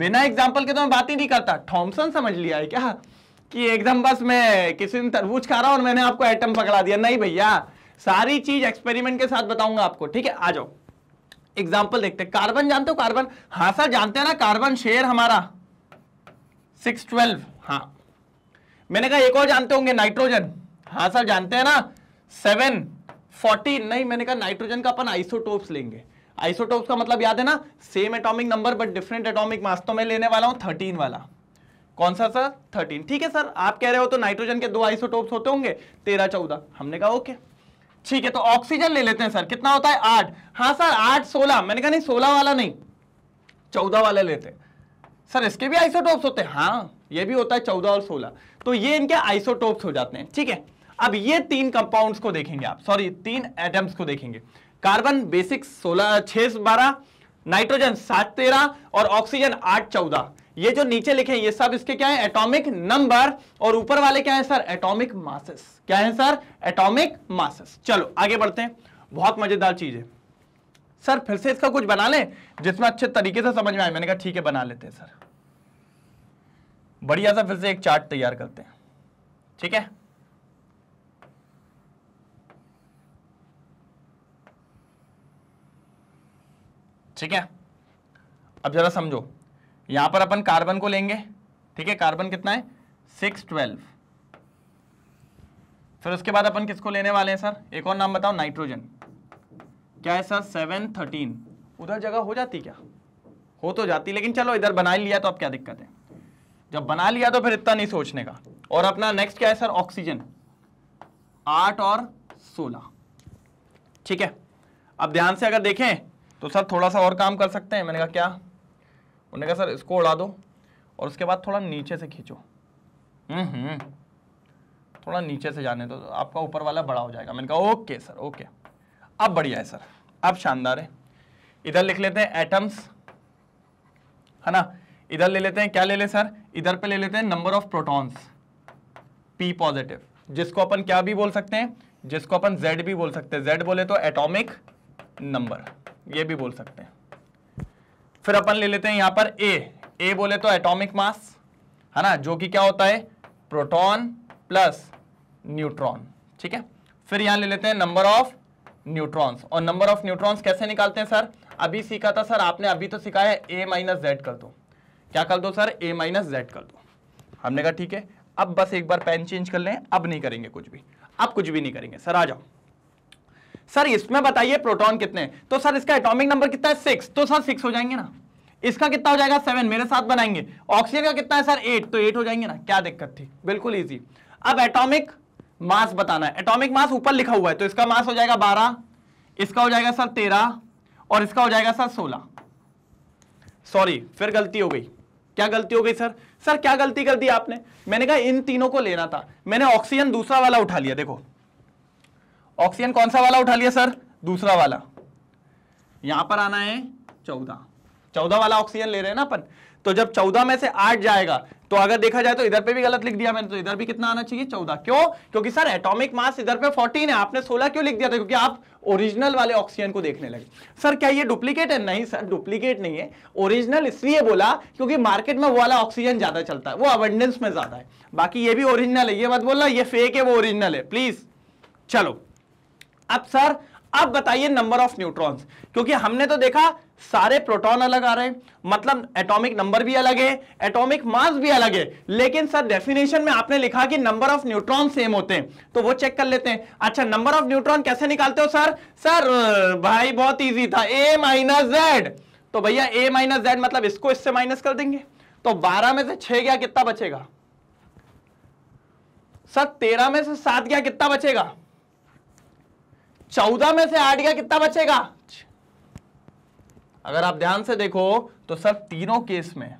बिना एग्जाम्पल के तो मैं बात ही नहीं करता थॉमसन समझ लिया है क्या कि एकदम बस मैं किसी दिन तरबूज खा रहा हूं और मैंने आपको एटम पकड़ा दिया नहीं भैया सारी चीज एक्सपेरिमेंट के साथ बताऊंगा आपको ठीक है आ जाओ एग्जाम्पल देखते कार्बन जानते हो कार्बन हाँ सर जानते हैं ना कार्बन शेयर हमारा सिक्स ट्वेल्व हाँ मैंने कहा एक और जानते होंगे नाइट्रोजन हाँ सर जानते हैं ना सेवन फोर्टीन नहीं मैंने कहा नाइट्रोजन का अपन आइसोटोप्स लेंगे आइसोटोप्स का मतलब याद है ना same atomic number but different atomic mass तो मैं लेने वाला हूँ थर्टीन वाला कौन सा सर थर्टीन ठीक है सर आप कह रहे हो तो नाइट्रोजन के दो आइसोटोप्स होते होंगे तेरह चौदह हमने कहा ओके ठीक है तो ऑक्सीजन ले लेते हैं सर कितना होता है आठ हाँ सर आठ सोलह मैंने कहा नहीं सोलह वाला नहीं चौदह वाला लेते हैं सर इसके भी आइसोटोप्स होते हैं हाँ ये भी होता है चौदह और सोलह तो ये इनके आइसोटोप्स हो जाते हैं ठीक है अब ये तीन कंपाउंड्स को देखेंगे आप सॉरी तीन एटम्स को देखेंगे कार्बन बेसिक सोलह छह बारह नाइट्रोजन सात तेरह और ऑक्सीजन आठ चौदह ये जो नीचे लिखे हैं ये सब इसके क्या है एटॉमिक नंबर और ऊपर वाले क्या है सर एटॉमिक मासेस क्या है सर एटॉमिक मासेस चलो आगे बढ़ते हैं बहुत मजेदार चीज है सर फिर से इसका कुछ बना लें जिसमें अच्छे तरीके से समझ में आए मैंने कहा ठीक है बना लेते हैं सर बढ़िया सा फिर से एक चार्ट तैयार करते हैं ठीक है ठीक है अब जरा समझो यहां पर अपन कार्बन को लेंगे ठीक है कार्बन कितना है सिक्स ट्वेल्व फिर उसके बाद अपन किसको लेने वाले हैं सर एक और नाम बताओ नाइट्रोजन क्या है सर सेवन थर्टीन उधर जगह हो जाती क्या हो तो जाती लेकिन चलो इधर बना लिया तो अब क्या दिक्कत है जब बना लिया तो फिर इतना नहीं सोचने का और अपना नेक्स्ट क्या है सर ऑक्सीजन आठ और सोलह ठीक है अब ध्यान से अगर देखें तो सर थोड़ा सा और काम कर सकते हैं मैंने कहा क्या उन्होंने कहा सर इसको उड़ा दो और उसके बाद थोड़ा नीचे से खींचो हम्म, हम्म। थोड़ा नीचे से जाने दो तो आपका ऊपर वाला बड़ा हो जाएगा मैंने कहा ओके सर ओके अब बढ़िया है सर अब शानदार है इधर लिख लेते हैं एटम्स है ना इधर ले लेते हैं क्या ले ले सर इधर पे ले लेते हैं number of protons P positive जिसको अपन क्या भी बोल सकते हैं जिसको अपन जेड भी बोल सकते हैं जेड बोले तो एटॉमिक नंबर ये भी बोल सकते हैं फिर अपन ले लेते हैं यहां पर ए ए बोले तो एटॉमिक मास है ना जो कि क्या होता है प्रोटॉन प्लस न्यूट्रॉन ठीक है फिर यहां ले लेते हैं नंबर ऑफ न्यूट्रॉन्स और नंबर ऑफ न्यूट्रॉन्स कैसे निकालते हैं सर अभी सीखा था सर आपने अभी तो सिखाया ए माइनस जेड कर दो क्या कर दो सर ए माइनस जेड कर दो हमने कहा ठीक है अब बस एक बार पेन चेंज कर लें अब नहीं करेंगे कुछ भी अब कुछ भी नहीं करेंगे सर आ जाओ सर इसमें बताइए प्रोटॉन कितने तो सर इसका एटॉमिक नंबर कितना है सिक्स तो सर सिक्स हो जाएंगे ना इसका कितना हो जाएगा सेवन मेरे साथ बनाएंगे ऑक्सीजन का कितना है सर एट तो एट हो जाएंगे ना क्या दिक्कत थी बिल्कुल ईजी अब एटॉमिक मास बताना है एटॉमिक मास ऊपर लिखा हुआ है तो इसका मास हो जाएगा बारह इसका हो जाएगा सर तेरह और इसका हो जाएगा सर सोलह सॉरी फिर गलती हो गई क्या गलती हो गई सर सर क्या गलती कर दी आपने मैंने कहा इन तीनों को लेना था मैंने ऑक्सीजन दूसरा वाला उठा लिया देखो ऑक्सीजन कौन सा वाला उठा लिया सर दूसरा वाला यहां पर आना है चौदह चौदह वाला ऑक्सीजन ले रहे हैं ना अपन तो जब चौदह में से आठ जाएगा तो अगर देखा जाए तो इधर पे भी गलत लिख दिया मैंने तो इधर भी कितना आना चाहिए चौदह क्यों क्योंकि सर एटॉमिक मास इधर पे फोर्टीन है आपने सोलह क्यों लिख दिया था क्योंकि आप ओरिजिनल वाले ऑक्सीजन को देखने लगे सर क्या ये डुप्लीकेट है नहीं सर डुप्लीकेट नहीं है ओरिजिनल इसलिए बोला क्योंकि मार्केट में वो वाला ऑक्सीजन ज्यादा चलता है वो अवेंडेंस में ज्यादा है बाकी ये भी ओरिजिनल है ये मत बोलना ये फेक है वो ओरिजिनल है प्लीज चलो अब सर अब बताइए नंबर ऑफ न्यूट्रॉन्स क्योंकि हमने तो देखा सारे प्रोटॉन अलग आ रहे हैं मतलब एटॉमिक नंबर भी अलग है एटॉमिक मास भी अलग है लेकिन सर डेफिनेशन में आपने लिखा कि नंबर ऑफ न्यूट्रॉन सेम होते हैं तो वो चेक कर लेते हैं अच्छा नंबर ऑफ न्यूट्रॉन कैसे निकालते हो सर सर भाई बहुत ईजी था ए माइनस जेड तो भैया ए माइनस जेड मतलब इसको इससे माइनस कर देंगे तो बारह में से छह गया कितना बचेगा सर तेरह में से सात गया कितना बचेगा चौदह में से आठ गया कितना बचेगा अगर आप ध्यान से देखो तो सर तीनों केस में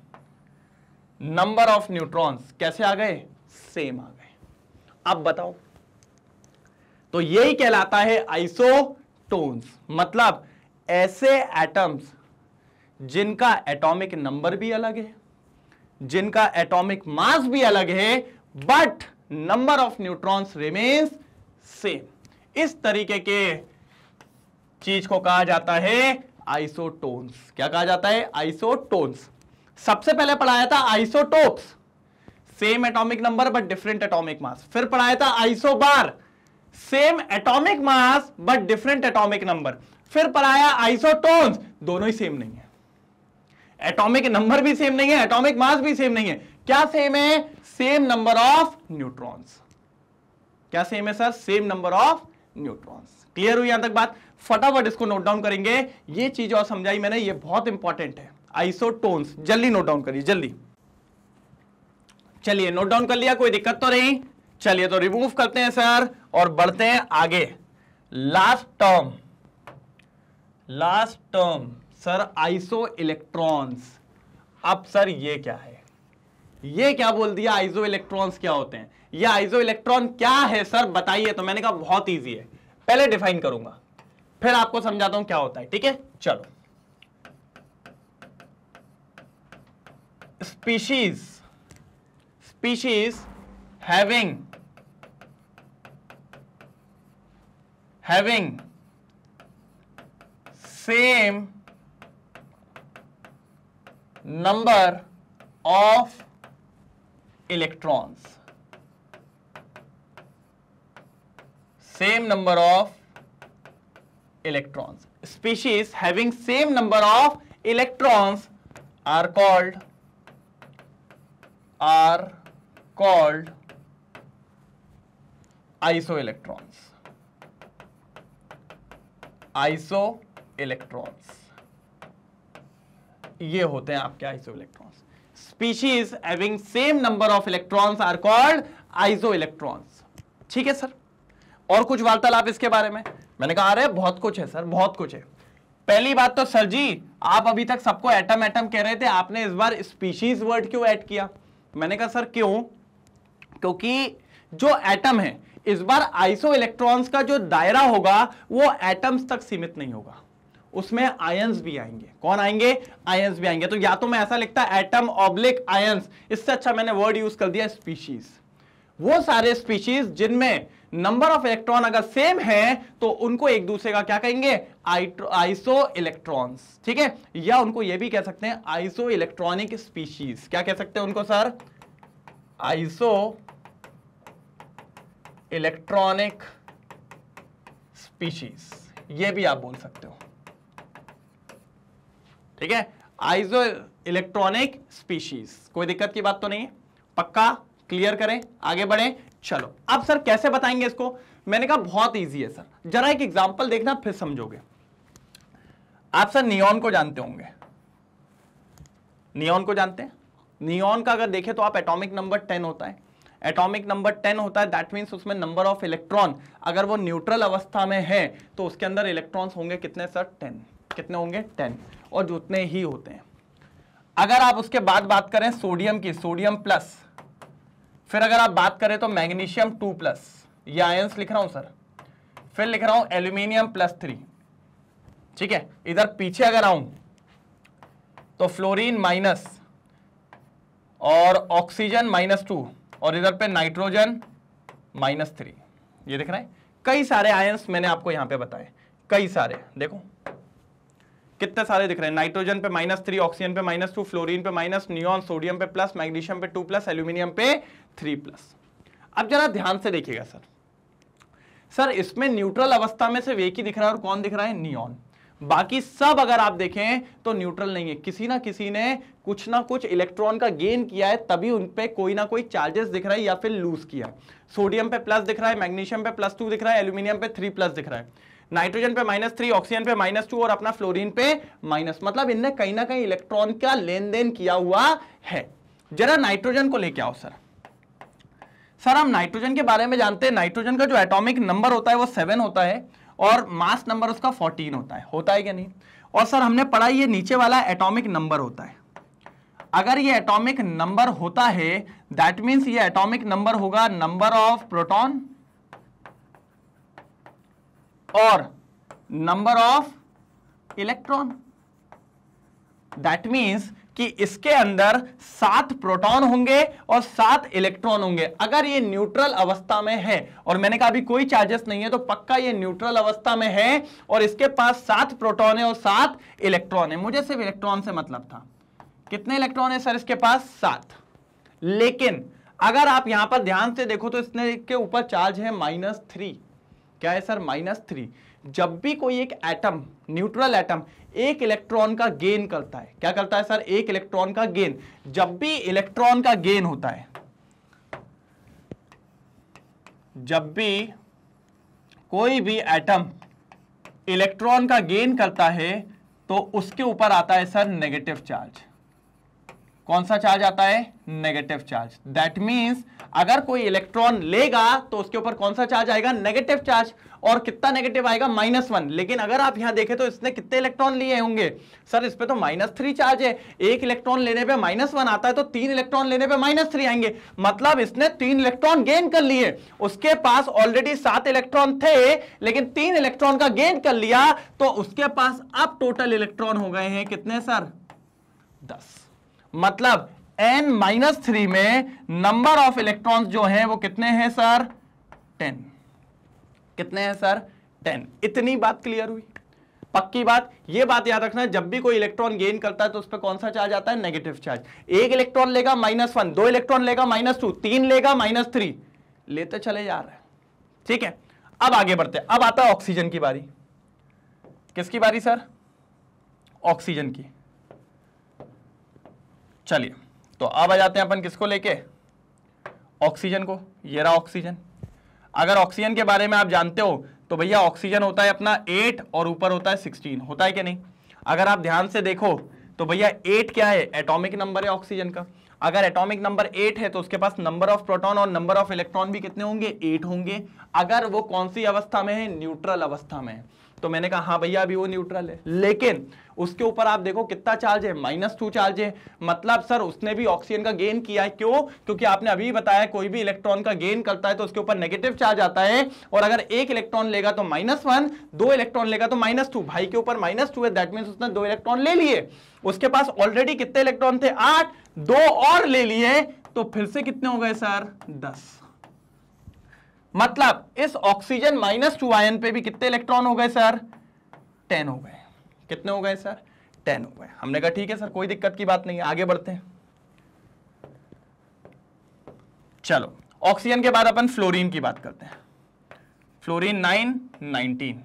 नंबर ऑफ न्यूट्रॉन्स कैसे आ गए सेम आ गए अब बताओ तो यही कहलाता है आइसोटोन्स मतलब ऐसे एटम्स जिनका एटॉमिक नंबर भी अलग है जिनका एटॉमिक मास भी अलग है but number of neutrons remains same इस तरीके के चीज को कहा जाता है आइसोटोन्स क्या कहा जाता है आइसोटोन्स सबसे पहले पढ़ाया था isotopes same atomic number but different atomic mass फिर पढ़ाया था isobar same atomic mass but different atomic number फिर पढ़ाया आइसोटोन्स दोनों ही सेम नहीं है एटॉमिक नंबर भी सेम नहीं है एटॉमिक मास भी सेम नहीं है क्या सेम है सेम नंबर ऑफ न्यूट्रॉन्स क्या सेम है sir same number of neutrons clear हुई यहां तक बात फटाफट इसको नोट डाउन करेंगे ये चीज और समझाई मैंने ये बहुत इंपॉर्टेंट है आइसोटोन्स जल्दी नोट डाउन करिए जल्दी चलिए नोट डाउन कर लिया कोई दिक्कत तो नहीं चलिए तो रिमूव करते हैं सर और बढ़ते हैं आगे last term last term sir iso electrons अब सर ये क्या है ये क्या बोल दिया आइजो इलेक्ट्रॉन्स क्या होते हैं ये आइजो इलेक्ट्रॉन क्या है सर बताइए तो मैंने कहा बहुत ईजी है पहले डिफाइन करूंगा फिर आपको समझाता हूं क्या होता है ठीक है चलो species species having having same number of electrons same number of electrons. Species having same number of electrons are called are called isoelectrons. Isoelectrons. ये होते हैं आपके isoelectrons. Species having same number of electrons are called isoelectrons. ठीक है sir और कुछ वार्तालाप इसके बारे में मैंने कहा अरे बहुत कुछ है सर बहुत कुछ है पहली बात तो सर जी आप अभी तक सबको एटम एटम कह रहे थे आपने इस बार स्पीशीज वर्ड क्यों ऐड किया मैंने कहा सर क्यों क्योंकि जो एटम है इस बार आइसो इलेक्ट्रॉन्स का जो दायरा होगा वो एटम्स तक सीमित नहीं होगा उसमें आयंस भी आएंगे कौन आएंगे आयंस भी आएंगे तो या तो मैं ऐसा लिखता एटम ऑब्लिक आयंस इससे अच्छा मैंने वर्ड यूज कर दिया स्पीशीज वो सारे स्पीशीज जिनमें नंबर ऑफ इलेक्ट्रॉन अगर सेम है तो उनको एक दूसरे का क्या कहेंगे आइसो इलेक्ट्रॉन्स ठीक है या उनको यह भी कह सकते हैं आइसो इलेक्ट्रॉनिक स्पीशीज क्या कह सकते हैं उनको सर आइसो इलेक्ट्रॉनिक स्पीशीज ये भी आप बोल सकते हो ठीक है आइजो इलेक्ट्रॉनिक स्पीशीज कोई दिक्कत की बात तो नहीं है पक्का क्लियर करें आगे बढ़ें चलो अब सर कैसे बताएंगे इसको मैंने कहा बहुत ईजी है सर जरा एक एग्जाम्पल देखना फिर समझोगे आप सर नियॉन को जानते होंगे नियॉन को जानते हैं नियॉन का अगर देखें तो आप एटॉमिक नंबर टेन होता है एटॉमिक नंबर टेन होता है दैट मीन्स उसमें नंबर ऑफ इलेक्ट्रॉन अगर वो न्यूट्रल अवस्था में है तो उसके अंदर इलेक्ट्रॉन होंगे कितने सर टेन कितने होंगे टेन और जितने ही होते हैं अगर आप उसके बाद बात करें सोडियम की सोडियम प्लस फिर अगर आप बात करें तो मैग्नीशियम टू प्लस ये आयंस लिख रहा हूं सर फिर लिख रहा हूं एल्यूमिनियम प्लस थ्री ठीक है इधर पीछे अगर आऊं तो फ्लोरीन माइनस और ऑक्सीजन माइनस टू और इधर पे नाइट्रोजन माइनस थ्री ये दिख रहे हैं कई सारे आयंस मैंने आपको यहां पे बताए कई सारे देखो कितने सारे दिख रहे हैं नाइट्रोजन पे माइनस थ्री ऑक्सीजन पे माइनस टू फ्लोरिन पे माइनस न्यून सोडियम पे प्लस मैग्नीशियम पे टू प्लस एल्यूमिनियम पे थ्री प्लस अब जरा ध्यान से देखिएगा सर सर इसमें न्यूट्रल अवस्था में से वे ही दिख रहा है और कौन दिख रहा है नियॉन बाकी सब अगर आप देखें तो न्यूट्रल नहीं है किसी ना किसी ने कुछ ना कुछ इलेक्ट्रॉन का गेन किया है तभी उन पर कोई ना कोई चार्जेस दिख रहा है या फिर लूज किया सोडियम पे प्लस दिख रहा है मैग्नीशियम पे प्लस टू दिख रहा है एल्यूमिनियम पे थ्री प्लस दिख रहा है नाइट्रोजन पे माइनस थ्री ऑक्सीजन पे माइनस टू और अपना फ्लोरीन पे माइनस मतलब इनने कहीं ना कहीं इलेक्ट्रॉन का लेन देन किया हुआ है जरा नाइट्रोजन को लेके आओ सर सर हम नाइट्रोजन के बारे में जानते हैं नाइट्रोजन का जो एटॉमिक नंबर होता है वो सेवन होता है और मास नंबर उसका फोर्टीन होता है होता है क्या नहीं और सर हमने पढ़ा ये नीचे वाला एटॉमिक नंबर होता है अगर ये एटॉमिक नंबर होता है दैट मीन्स ये एटॉमिक नंबर होगा नंबर ऑफ प्रोटॉन और number of electron that means कि इसके अंदर सात प्रोटॉन होंगे और सात इलेक्ट्रॉन होंगे अगर ये न्यूट्रल अवस्था में है और मैंने कहा अभी कोई चार्जेस नहीं है तो पक्का ये न्यूट्रल अवस्था में है और इसके पास सात प्रोटॉन है और सात इलेक्ट्रॉन है मुझे सिर्फ इलेक्ट्रॉन से मतलब था कितने इलेक्ट्रॉन है सर इसके पास सात लेकिन अगर आप यहां पर ध्यान से देखो तो इसने के ऊपर चार्ज है माइनस थ्री क्या है सर माइनस थ्री जब भी कोई एक एटम न्यूट्रल एटम एक इलेक्ट्रॉन का गेन करता है क्या करता है सर एक इलेक्ट्रॉन का गेन जब भी इलेक्ट्रॉन का गेन होता है जब भी कोई भी एटम इलेक्ट्रॉन का गेन करता है तो उसके ऊपर आता है सर नेगेटिव चार्ज कौन सा चार्ज आता है नेगेटिव चार्ज दैट मीन्स अगर कोई इलेक्ट्रॉन लेगा तो उसके ऊपर कौन सा चार्ज आएगा नेगेटिव चार्ज और कितना नेगेटिव आएगा माइनस वन लेकिन अगर आप यहां देखें तो इसने कितने इलेक्ट्रॉन लिए होंगे सर इस पर तो माइनस थ्री चार्ज है एक इलेक्ट्रॉन लेने पे माइनस वन आता है तो तीन इलेक्ट्रॉन लेने पे माइनस थ्री आएंगे मतलब इसने तीन इलेक्ट्रॉन गेन कर लिए उसके पास ऑलरेडी सात इलेक्ट्रॉन थे लेकिन तीन इलेक्ट्रॉन का गेन कर लिया तो उसके पास अब टोटल इलेक्ट्रॉन हो गए हैं कितने सर दस मतलब एन माइनस थ्री में नंबर ऑफ इलेक्ट्रॉन्स जो हैं वो कितने हैं सर टेन कितने हैं सर टेन इतनी बात क्लियर हुई पक्की बात ये बात याद रखना जब भी कोई इलेक्ट्रॉन गेन करता है तो उस पर कौन सा चार्ज आता है नेगेटिव चार्ज एक इलेक्ट्रॉन लेगा माइनस वन दो इलेक्ट्रॉन लेगा माइनस टू तीन लेगा माइनस थ्री लेते चले जा रहे हैं ठीक है अब आगे बढ़ते अब आता है ऑक्सीजन की बारी किसकी बारी सर ऑक्सीजन की चलिए तो अब आ जाते हैं अपन किसको लेके ऑक्सीजन को ये रहा ऑक्सीजन अगर ऑक्सीजन के बारे में आप जानते हो तो भैया ऑक्सीजन होता है अपना एट और ऊपर होता है सिक्सटीन होता है कि नहीं अगर आप ध्यान से देखो तो भैया एट क्या है एटॉमिक नंबर है ऑक्सीजन का अगर एटॉमिक नंबर एट है तो उसके पास नंबर ऑफ प्रोटॉन और नंबर ऑफ इलेक्ट्रॉन भी कितने होंगे एट होंगे अगर वो कौन सी अवस्था में है न्यूट्रल अवस्था में है तो मैंने कहा हाँ भैया अभी वो न्यूट्रल है लेकिन उसके ऊपर आप देखो कितना चार्ज है माइनस टू चार्ज है मतलब सर उसने भी ऑक्सीजन का गेन किया है क्यों क्योंकि आपने अभी बताया कोई भी इलेक्ट्रॉन का गेन करता है तो उसके ऊपर नेगेटिव चार्ज आता है और अगर एक इलेक्ट्रॉन लेगा तो माइनस वन दो इलेक्ट्रॉन लेगा तो माइनस टू भाई के ऊपर माइनस टू है दैट मीन उसने दो इलेक्ट्रॉन ले लिए उसके पास ऑलरेडी कितने इलेक्ट्रॉन थे आठ दो और ले लिए तो फिर से कितने हो गए सर दस मतलब इस ऑक्सीजन माइनस टू आयन पे भी कितने इलेक्ट्रॉन हो गए सर टेन हो गए कितने हो गए सर टेन हो गए हमने कहा ठीक है सर कोई दिक्कत की बात नहीं है आगे बढ़ते हैं चलो ऑक्सीजन के बाद अपन फ्लोरीन की बात करते हैं फ्लोरीन नाइन नाइनटीन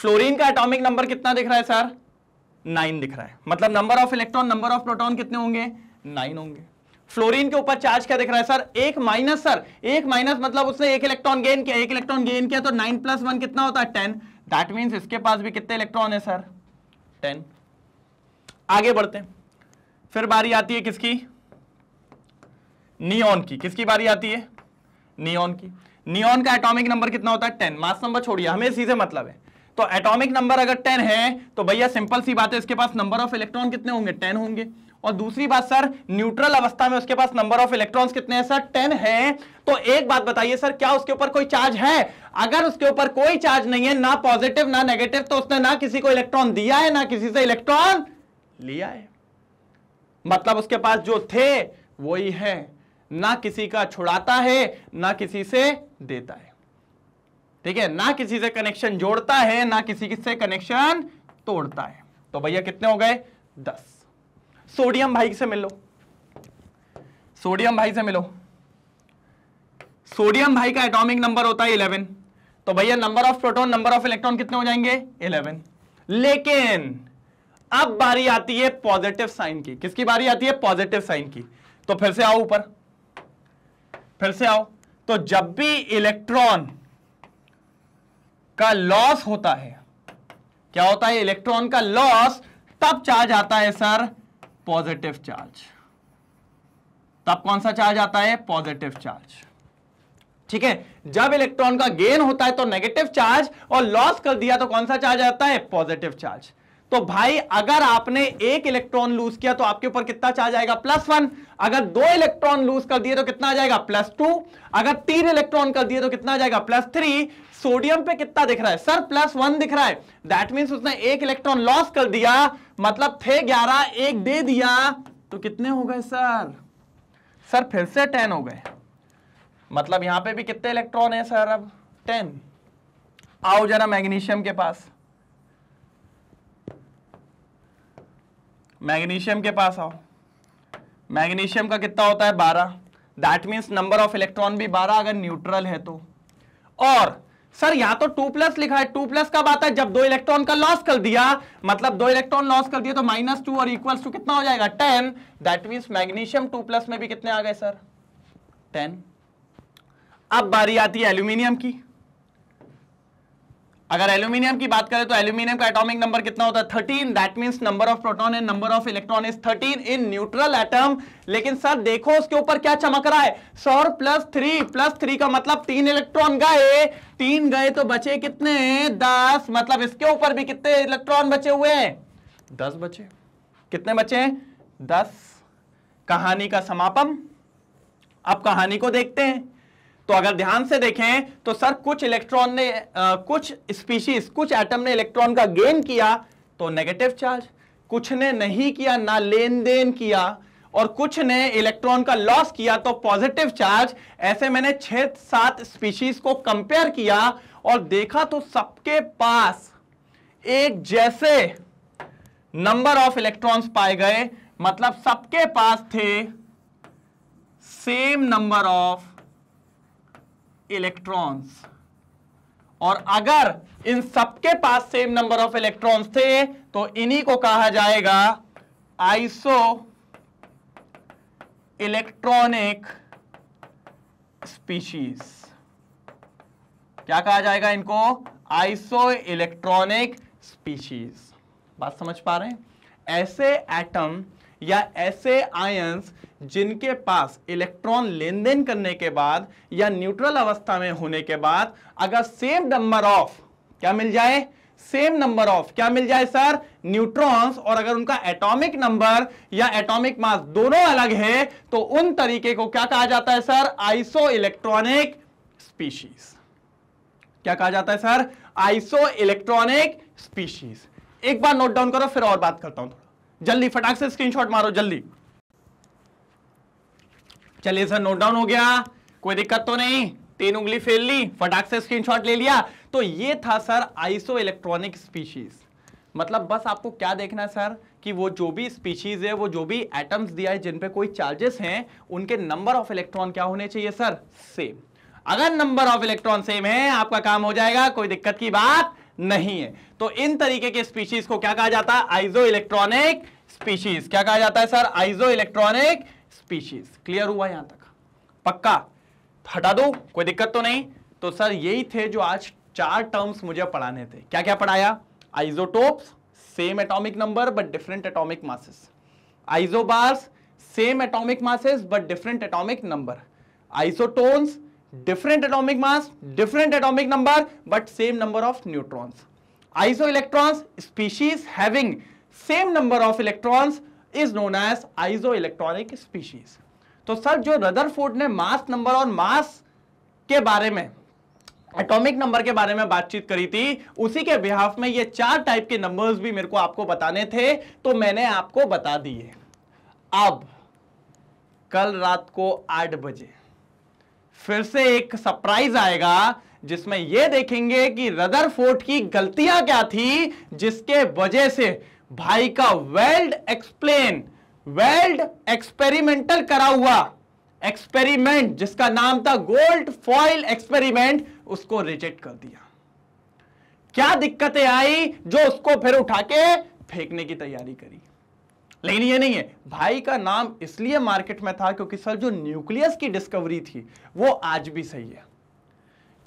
फ्लोरीन का एटॉमिक नंबर कितना दिख रहा है सर नाइन दिख रहा है मतलब number of electron number of proton कितने होंगे नाइन होंगे फ्लोरीन के ऊपर चार्ज क्या दिख रहा है सर एक माइनस सर एक माइनस मतलब उसने एक इलेक्ट्रॉन गेन किया एक इलेक्ट्रॉन गेन किया तो नाइन प्लस वन कितना होता है टेन दैट मीन इसके पास भी कितने इलेक्ट्रॉन है सर टेन आगे बढ़ते हैं फिर बारी आती है किसकी नियॉन की किसकी बारी आती है नियॉन की नियॉन का एटॉमिक नंबर कितना होता है टेन मास नंबर छोड़िए हमें इसी से मतलब है तो एटॉमिक नंबर अगर टेन है तो भैया सिंपल सी बात है इसके पास नंबर ऑफ इलेक्ट्रॉन कितने होंगे टेन होंगे और दूसरी बात सर न्यूट्रल अवस्था में उसके पास नंबर ऑफ इलेक्ट्रॉन्स कितने हैं सर टेन है तो एक बात बताइए सर क्या उसके ऊपर कोई चार्ज है अगर उसके ऊपर कोई चार्ज नहीं है ना पॉजिटिव ना नेगेटिव तो उसने ना किसी को इलेक्ट्रॉन दिया है ना किसी से इलेक्ट्रॉन लिया है मतलब उसके पास जो थे वही है ना किसी का छुड़ाता है ना किसी से देता है ठीक है ना किसी से कनेक्शन जोड़ता है ना किसी से कनेक्शन तोड़ता है तो भैया कितने हो गए दस सोडियम भाई से मिलो सोडियम भाई से मिलो सोडियम भाई का एटॉमिक नंबर होता है इलेवन तो भैया number of proton number of electron कितने हो जाएंगे इलेवन लेकिन अब बारी आती है पॉजिटिव साइन की किसकी बारी आती है पॉजिटिव साइन की तो फिर से आओ ऊपर फिर से आओ तो जब भी इलेक्ट्रॉन का लॉस होता है क्या होता है इलेक्ट्रॉन का लॉस तब चार्ज आता है सर पॉजिटिव चार्ज तब कौन सा चार्ज आता है पॉजिटिव चार्ज ठीक है जब इलेक्ट्रॉन का गेन होता है तो नेगेटिव चार्ज और लॉस कर दिया तो कौन सा चार्ज आता है पॉजिटिव चार्ज तो भाई अगर आपने एक इलेक्ट्रॉन लूज किया तो आपके ऊपर कितना चार्ज आएगा प्लस वन अगर दो इलेक्ट्रॉन लूज कर दिए तो कितना आ जाएगा प्लस टू अगर तीन इलेक्ट्रॉन कर दिए तो कितना आ जाएगा प्लस थ्री सोडियम पे कितना दिख रहा है सर प्लस वन दिख रहा है दैट मीन उसने एक इलेक्ट्रॉन लॉस कर दिया मतलब थे ग्यारह एक दे दिया तो कितने हो गए सर सर फिर से टेन हो गए मतलब यहां पे भी कितने इलेक्ट्रॉन है सर अब टेन आओ जरा मैग्नीशियम के पास मैग्नीशियम के पास आओ मैग्नीशियम का कितना होता है बारह that means number of electron भी बारह अगर न्यूट्रल है तो और सर यहां तो टू प्लस लिखा है टू प्लस कब आता है जब दो इलेक्ट्रॉन का लॉस कर दिया मतलब दो इलेक्ट्रॉन लॉस कर दिया तो माइनस टू और इक्वल टू कितना हो जाएगा ten that mean magnesium two plus में भी कितने आ गए सर टेन अब बारी आती है एल्यूमिनियम की अगर एल्यूमिनियम की बात करें तो एल्यूमिनियम का एटॉमिक नंबर कितना होता है 13 that means number of proton and number of electron is thirteen in neutral atom लेकिन सर देखो उसके ऊपर क्या चमक रहा है सौर प्लस थ्री प्लस थ्री का मतलब तीन इलेक्ट्रॉन गए तीन गए तो बचे कितने दस मतलब इसके ऊपर भी कितने इलेक्ट्रॉन बचे हुए हैं दस बचे कितने बचे हैं दस कहानी का समापन अब कहानी को देखते हैं तो अगर ध्यान से देखें तो सर कुछ इलेक्ट्रॉन ने आ, कुछ स्पीशीज कुछ एटम ने इलेक्ट्रॉन का गेन किया तो नेगेटिव चार्ज कुछ ने नहीं किया ना लेन देन किया और कुछ ने इलेक्ट्रॉन का लॉस किया तो पॉजिटिव चार्ज ऐसे मैंने छह सात स्पीशीज को कंपेयर किया और देखा तो सबके पास एक जैसे नंबर ऑफ इलेक्ट्रॉन्स पाए गए मतलब सबके पास थे सेम नंबर ऑफ इलेक्ट्रॉन्स और अगर इन सबके पास सेम नंबर ऑफ इलेक्ट्रॉन्स थे तो इन्हीं को कहा जाएगा आइसो इलेक्ट्रॉनिक स्पीशीज क्या कहा जाएगा इनको आइसो इलेक्ट्रॉनिक स्पीशीज बात समझ पा रहे हैं ऐसे एटम या ऐसे आयंस जिनके पास इलेक्ट्रॉन लेन देन करने के बाद या न्यूट्रल अवस्था में होने के बाद अगर सेम नंबर ऑफ क्या मिल जाए सेम नंबर ऑफ क्या मिल जाए सर न्यूट्रॉन्स और अगर उनका एटॉमिक नंबर या एटॉमिक मास दोनों अलग है तो उन तरीके को क्या कहा जाता है सर आइसो इलेक्ट्रॉनिक स्पीशीज क्या कहा जाता है सर आइसो इलेक्ट्रॉनिक स्पीशीज एक बार नोट डाउन करो फिर और बात करता हूं थोड़ा जल्दी फटाक से स्क्रीनशॉट मारो जल्दी चलिए सर नोट डाउन हो गया कोई दिक्कत तो नहीं तीन उंगली फेल ली फटाक से स्क्रीनशॉट ले लिया तो ये था सर आइसो इलेक्ट्रॉनिक स्पीशीज मतलब बस आपको क्या देखना है सर कि वो जो भी स्पीशीज है वो जो भी एटम्स दिया है जिन पे कोई चार्जेस हैं उनके नंबर ऑफ इलेक्ट्रॉन क्या होने चाहिए सर सेम अगर नंबर ऑफ इलेक्ट्रॉन सेम है आपका काम हो जाएगा कोई दिक्कत की बात नहीं है तो इन तरीके के स्पीशीज को क्या कहा जाता है आइजो इलेक्ट्रॉनिक स्पीशीज क्या कहा जाता है सर आइजो इलेक्ट्रॉनिक स्पीशीज क्लियर हुआ यहां तक पक्का हटा दो कोई दिक्कत तो नहीं तो सर यही थे जो आज चार टर्म्स मुझे पढ़ाने थे क्या क्या पढ़ाया isotopes same atomic number but different atomic masses isobars same atomic masses but different atomic number isotones different atomic mass different atomic number but same number of neutrons iso electrons species having same number of electrons is known as iso electronic species तो sir जो Rutherford ने mass number और मास के बारे में atomic number के बारे में बातचीत करी थी उसी के बिहाफ में ये चार टाइप के नंबर्स भी मेरे को आपको बताने थे तो मैंने आपको बता दिए अब कल रात को आठ बजे फिर से एक सरप्राइज आएगा जिसमें ये देखेंगे कि रदर की गलतियां क्या थी जिसके वजह से भाई का वेल्ड एक्सप्लेन वेल्ड एक्सपेरिमेंटल करा हुआ एक्सपेरिमेंट जिसका नाम था गोल्ड फॉइल एक्सपेरिमेंट उसको रिजेक्ट कर दिया क्या दिक्कतें आई जो उसको फिर उठा के फेंकने की तैयारी करी लेकिन ये नहीं है भाई का नाम इसलिए मार्केट में था क्योंकि सर जो न्यूक्लियस की डिस्कवरी थी वो आज भी सही है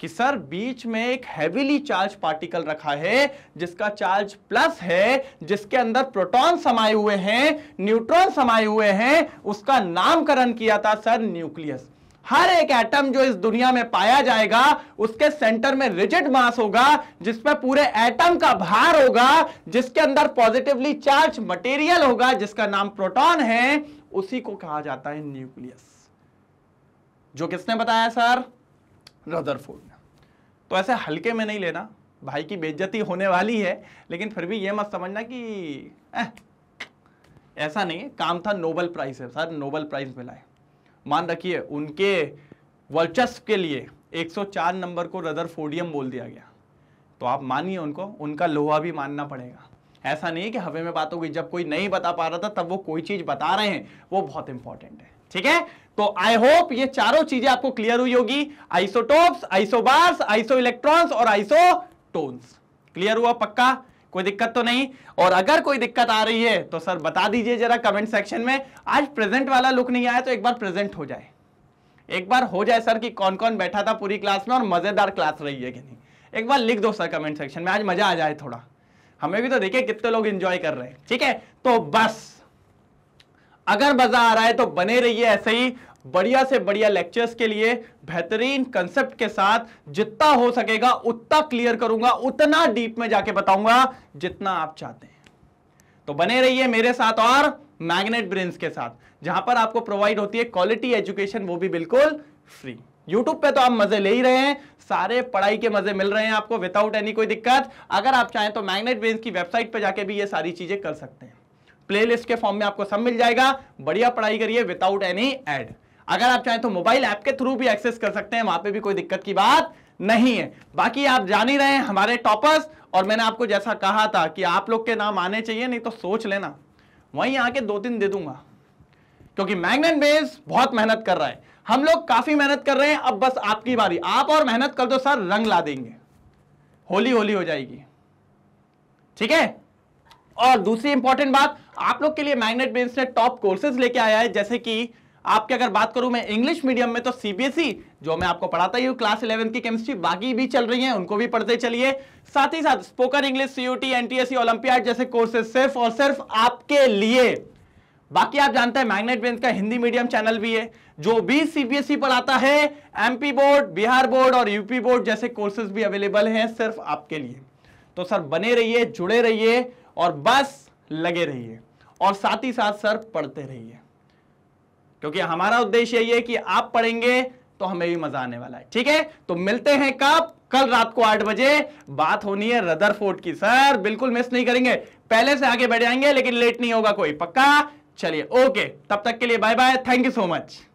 कि सर बीच में एक हैविली चार्ज पार्टिकल रखा है जिसका चार्ज प्लस है जिसके अंदर प्रोटॉन समाये हुए हैं न्यूट्रॉन समाये हुए हैं उसका नामकरण किया था सर न्यूक्लियस हर एक एटम जो इस दुनिया में पाया जाएगा उसके सेंटर में रिजिड मास होगा जिसमें पूरे एटम का भार होगा जिसके अंदर पॉजिटिवली चार्ज मटेरियल होगा जिसका नाम प्रोटॉन है उसी को कहा जाता है न्यूक्लियस जो किसने बताया सर रदरफोर्ड तो ऐसे हल्के में नहीं लेना भाई की बेज्जती होने वाली है लेकिन फिर भी ये मत समझना कि ऐसा नहीं है काम था नोबल प्राइज़ है सर नोबल प्राइज़ मिला है मान रखिए उनके वर्चस्व के लिए 104 नंबर को रदर फोडियम बोल दिया गया तो आप मानिए उनको उनका लोहा भी मानना पड़ेगा ऐसा नहीं कि हवे में बात हो गई जब कोई नहीं बता पा रहा था तब वो कोई चीज़ बता रहे हैं वो बहुत इंपॉर्टेंट है ठीक है तो आई होप ये चारों चीजें आपको क्लियर हुई होगी आइसोटोप्स आइसोबार्स आइसो इलेक्ट्रॉन्स और आइसोटोन्स क्लियर हुआ पक्का कोई दिक्कत तो नहीं और अगर कोई दिक्कत आ रही है तो सर बता दीजिए जरा कमेंट सेक्शन में आज प्रेजेंट वाला लुक नहीं आया तो एक बार प्रेजेंट हो जाए एक बार हो जाए सर कि कौन कौन बैठा था पूरी क्लास में और मजेदार क्लास रही है कि नहीं एक बार लिख दो सर कमेंट सेक्शन में आज मजा आ जाए थोड़ा हमें भी तो देखिए कितने लोग इंजॉय कर रहे हैं ठीक है तो बस अगर मजा आ रहा है तो बने रहिए ऐसे ही बढ़िया से बढ़िया लेक्चर्स के लिए बेहतरीन कंसेप्ट के साथ जितना हो सकेगा उतना क्लियर करूंगा उतना डीप में जाके बताऊंगा जितना आप चाहते हैं तो बने रहिए मेरे साथ और मैग्नेट ब्रेन के साथ जहां पर आपको प्रोवाइड होती है क्वालिटी एजुकेशन वो भी बिल्कुल फ्री YouTube पे तो आप मजे ले ही रहे हैं सारे पढ़ाई के मजे मिल रहे हैं आपको विदाउट एनी कोई दिक्कत अगर आप चाहें तो मैग्नेट ब्रेन की वेबसाइट पे जाके भी ये सारी चीजें कर सकते हैं प्लेलिस्ट के फॉर्म में आपको सब मिल जाएगा बढ़िया पढ़ाई करिए विदाउट एनी एड अगर आप चाहें तो मोबाइल ऐप के थ्रू भी एक्सेस कर सकते हैं वहां पे भी कोई दिक्कत की बात नहीं है बाकी आप जान ही रहे हैं हमारे टॉपर्स और मैंने आपको जैसा कहा था कि आप लोग के नाम आने चाहिए नहीं तो सोच लेना वहीं आके दो तीन दे दूंगा क्योंकि मैग्नेट बेस बहुत मेहनत कर रहा है हम लोग काफी मेहनत कर रहे हैं अब बस आपकी बारी आप और मेहनत कर दो सर रंग ला देंगे होली होली हो जाएगी ठीक है और दूसरी इंपॉर्टेंट बात आप लोग के लिए मैग्नेट बेस ने टॉप कोर्सेज लेके आया है जैसे कि आपके अगर बात करूं मैं इंग्लिश मीडियम में तो सीबीएसई e, जो मैं आपको पढ़ाता ही हूँ क्लास इलेवन की केमिस्ट्री बाकी भी चल रही है उनको भी पढ़ते चलिए साथ ही साथ spoken English CUT NTSC olympiad जैसे कोर्सेज सिर्फ और सिर्फ आपके लिए बाकी आप जानते हैं मैग्नेट बेंस का हिंदी मीडियम चैनल भी है जो भी सीबीएसई e पढ़ाता है एमपी बोर्ड बिहार बोर्ड और यूपी बोर्ड जैसे कोर्सेज भी अवेलेबल हैं सिर्फ आपके लिए तो सर बने रहिए जुड़े रहिए और बस लगे रहिए और साथ ही साथ सर पढ़ते रहिए क्योंकि हमारा उद्देश्य यही है कि आप पढ़ेंगे तो हमें भी मजा आने वाला है ठीक है तो मिलते हैं कब कल रात को आठ बजे बात होनी है फोर्ट की सर बिल्कुल मिस नहीं करेंगे पहले से आगे बैठ जाएंगे लेकिन लेट नहीं होगा कोई पक्का चलिए ओके तब तक के लिए bye bye thank you so much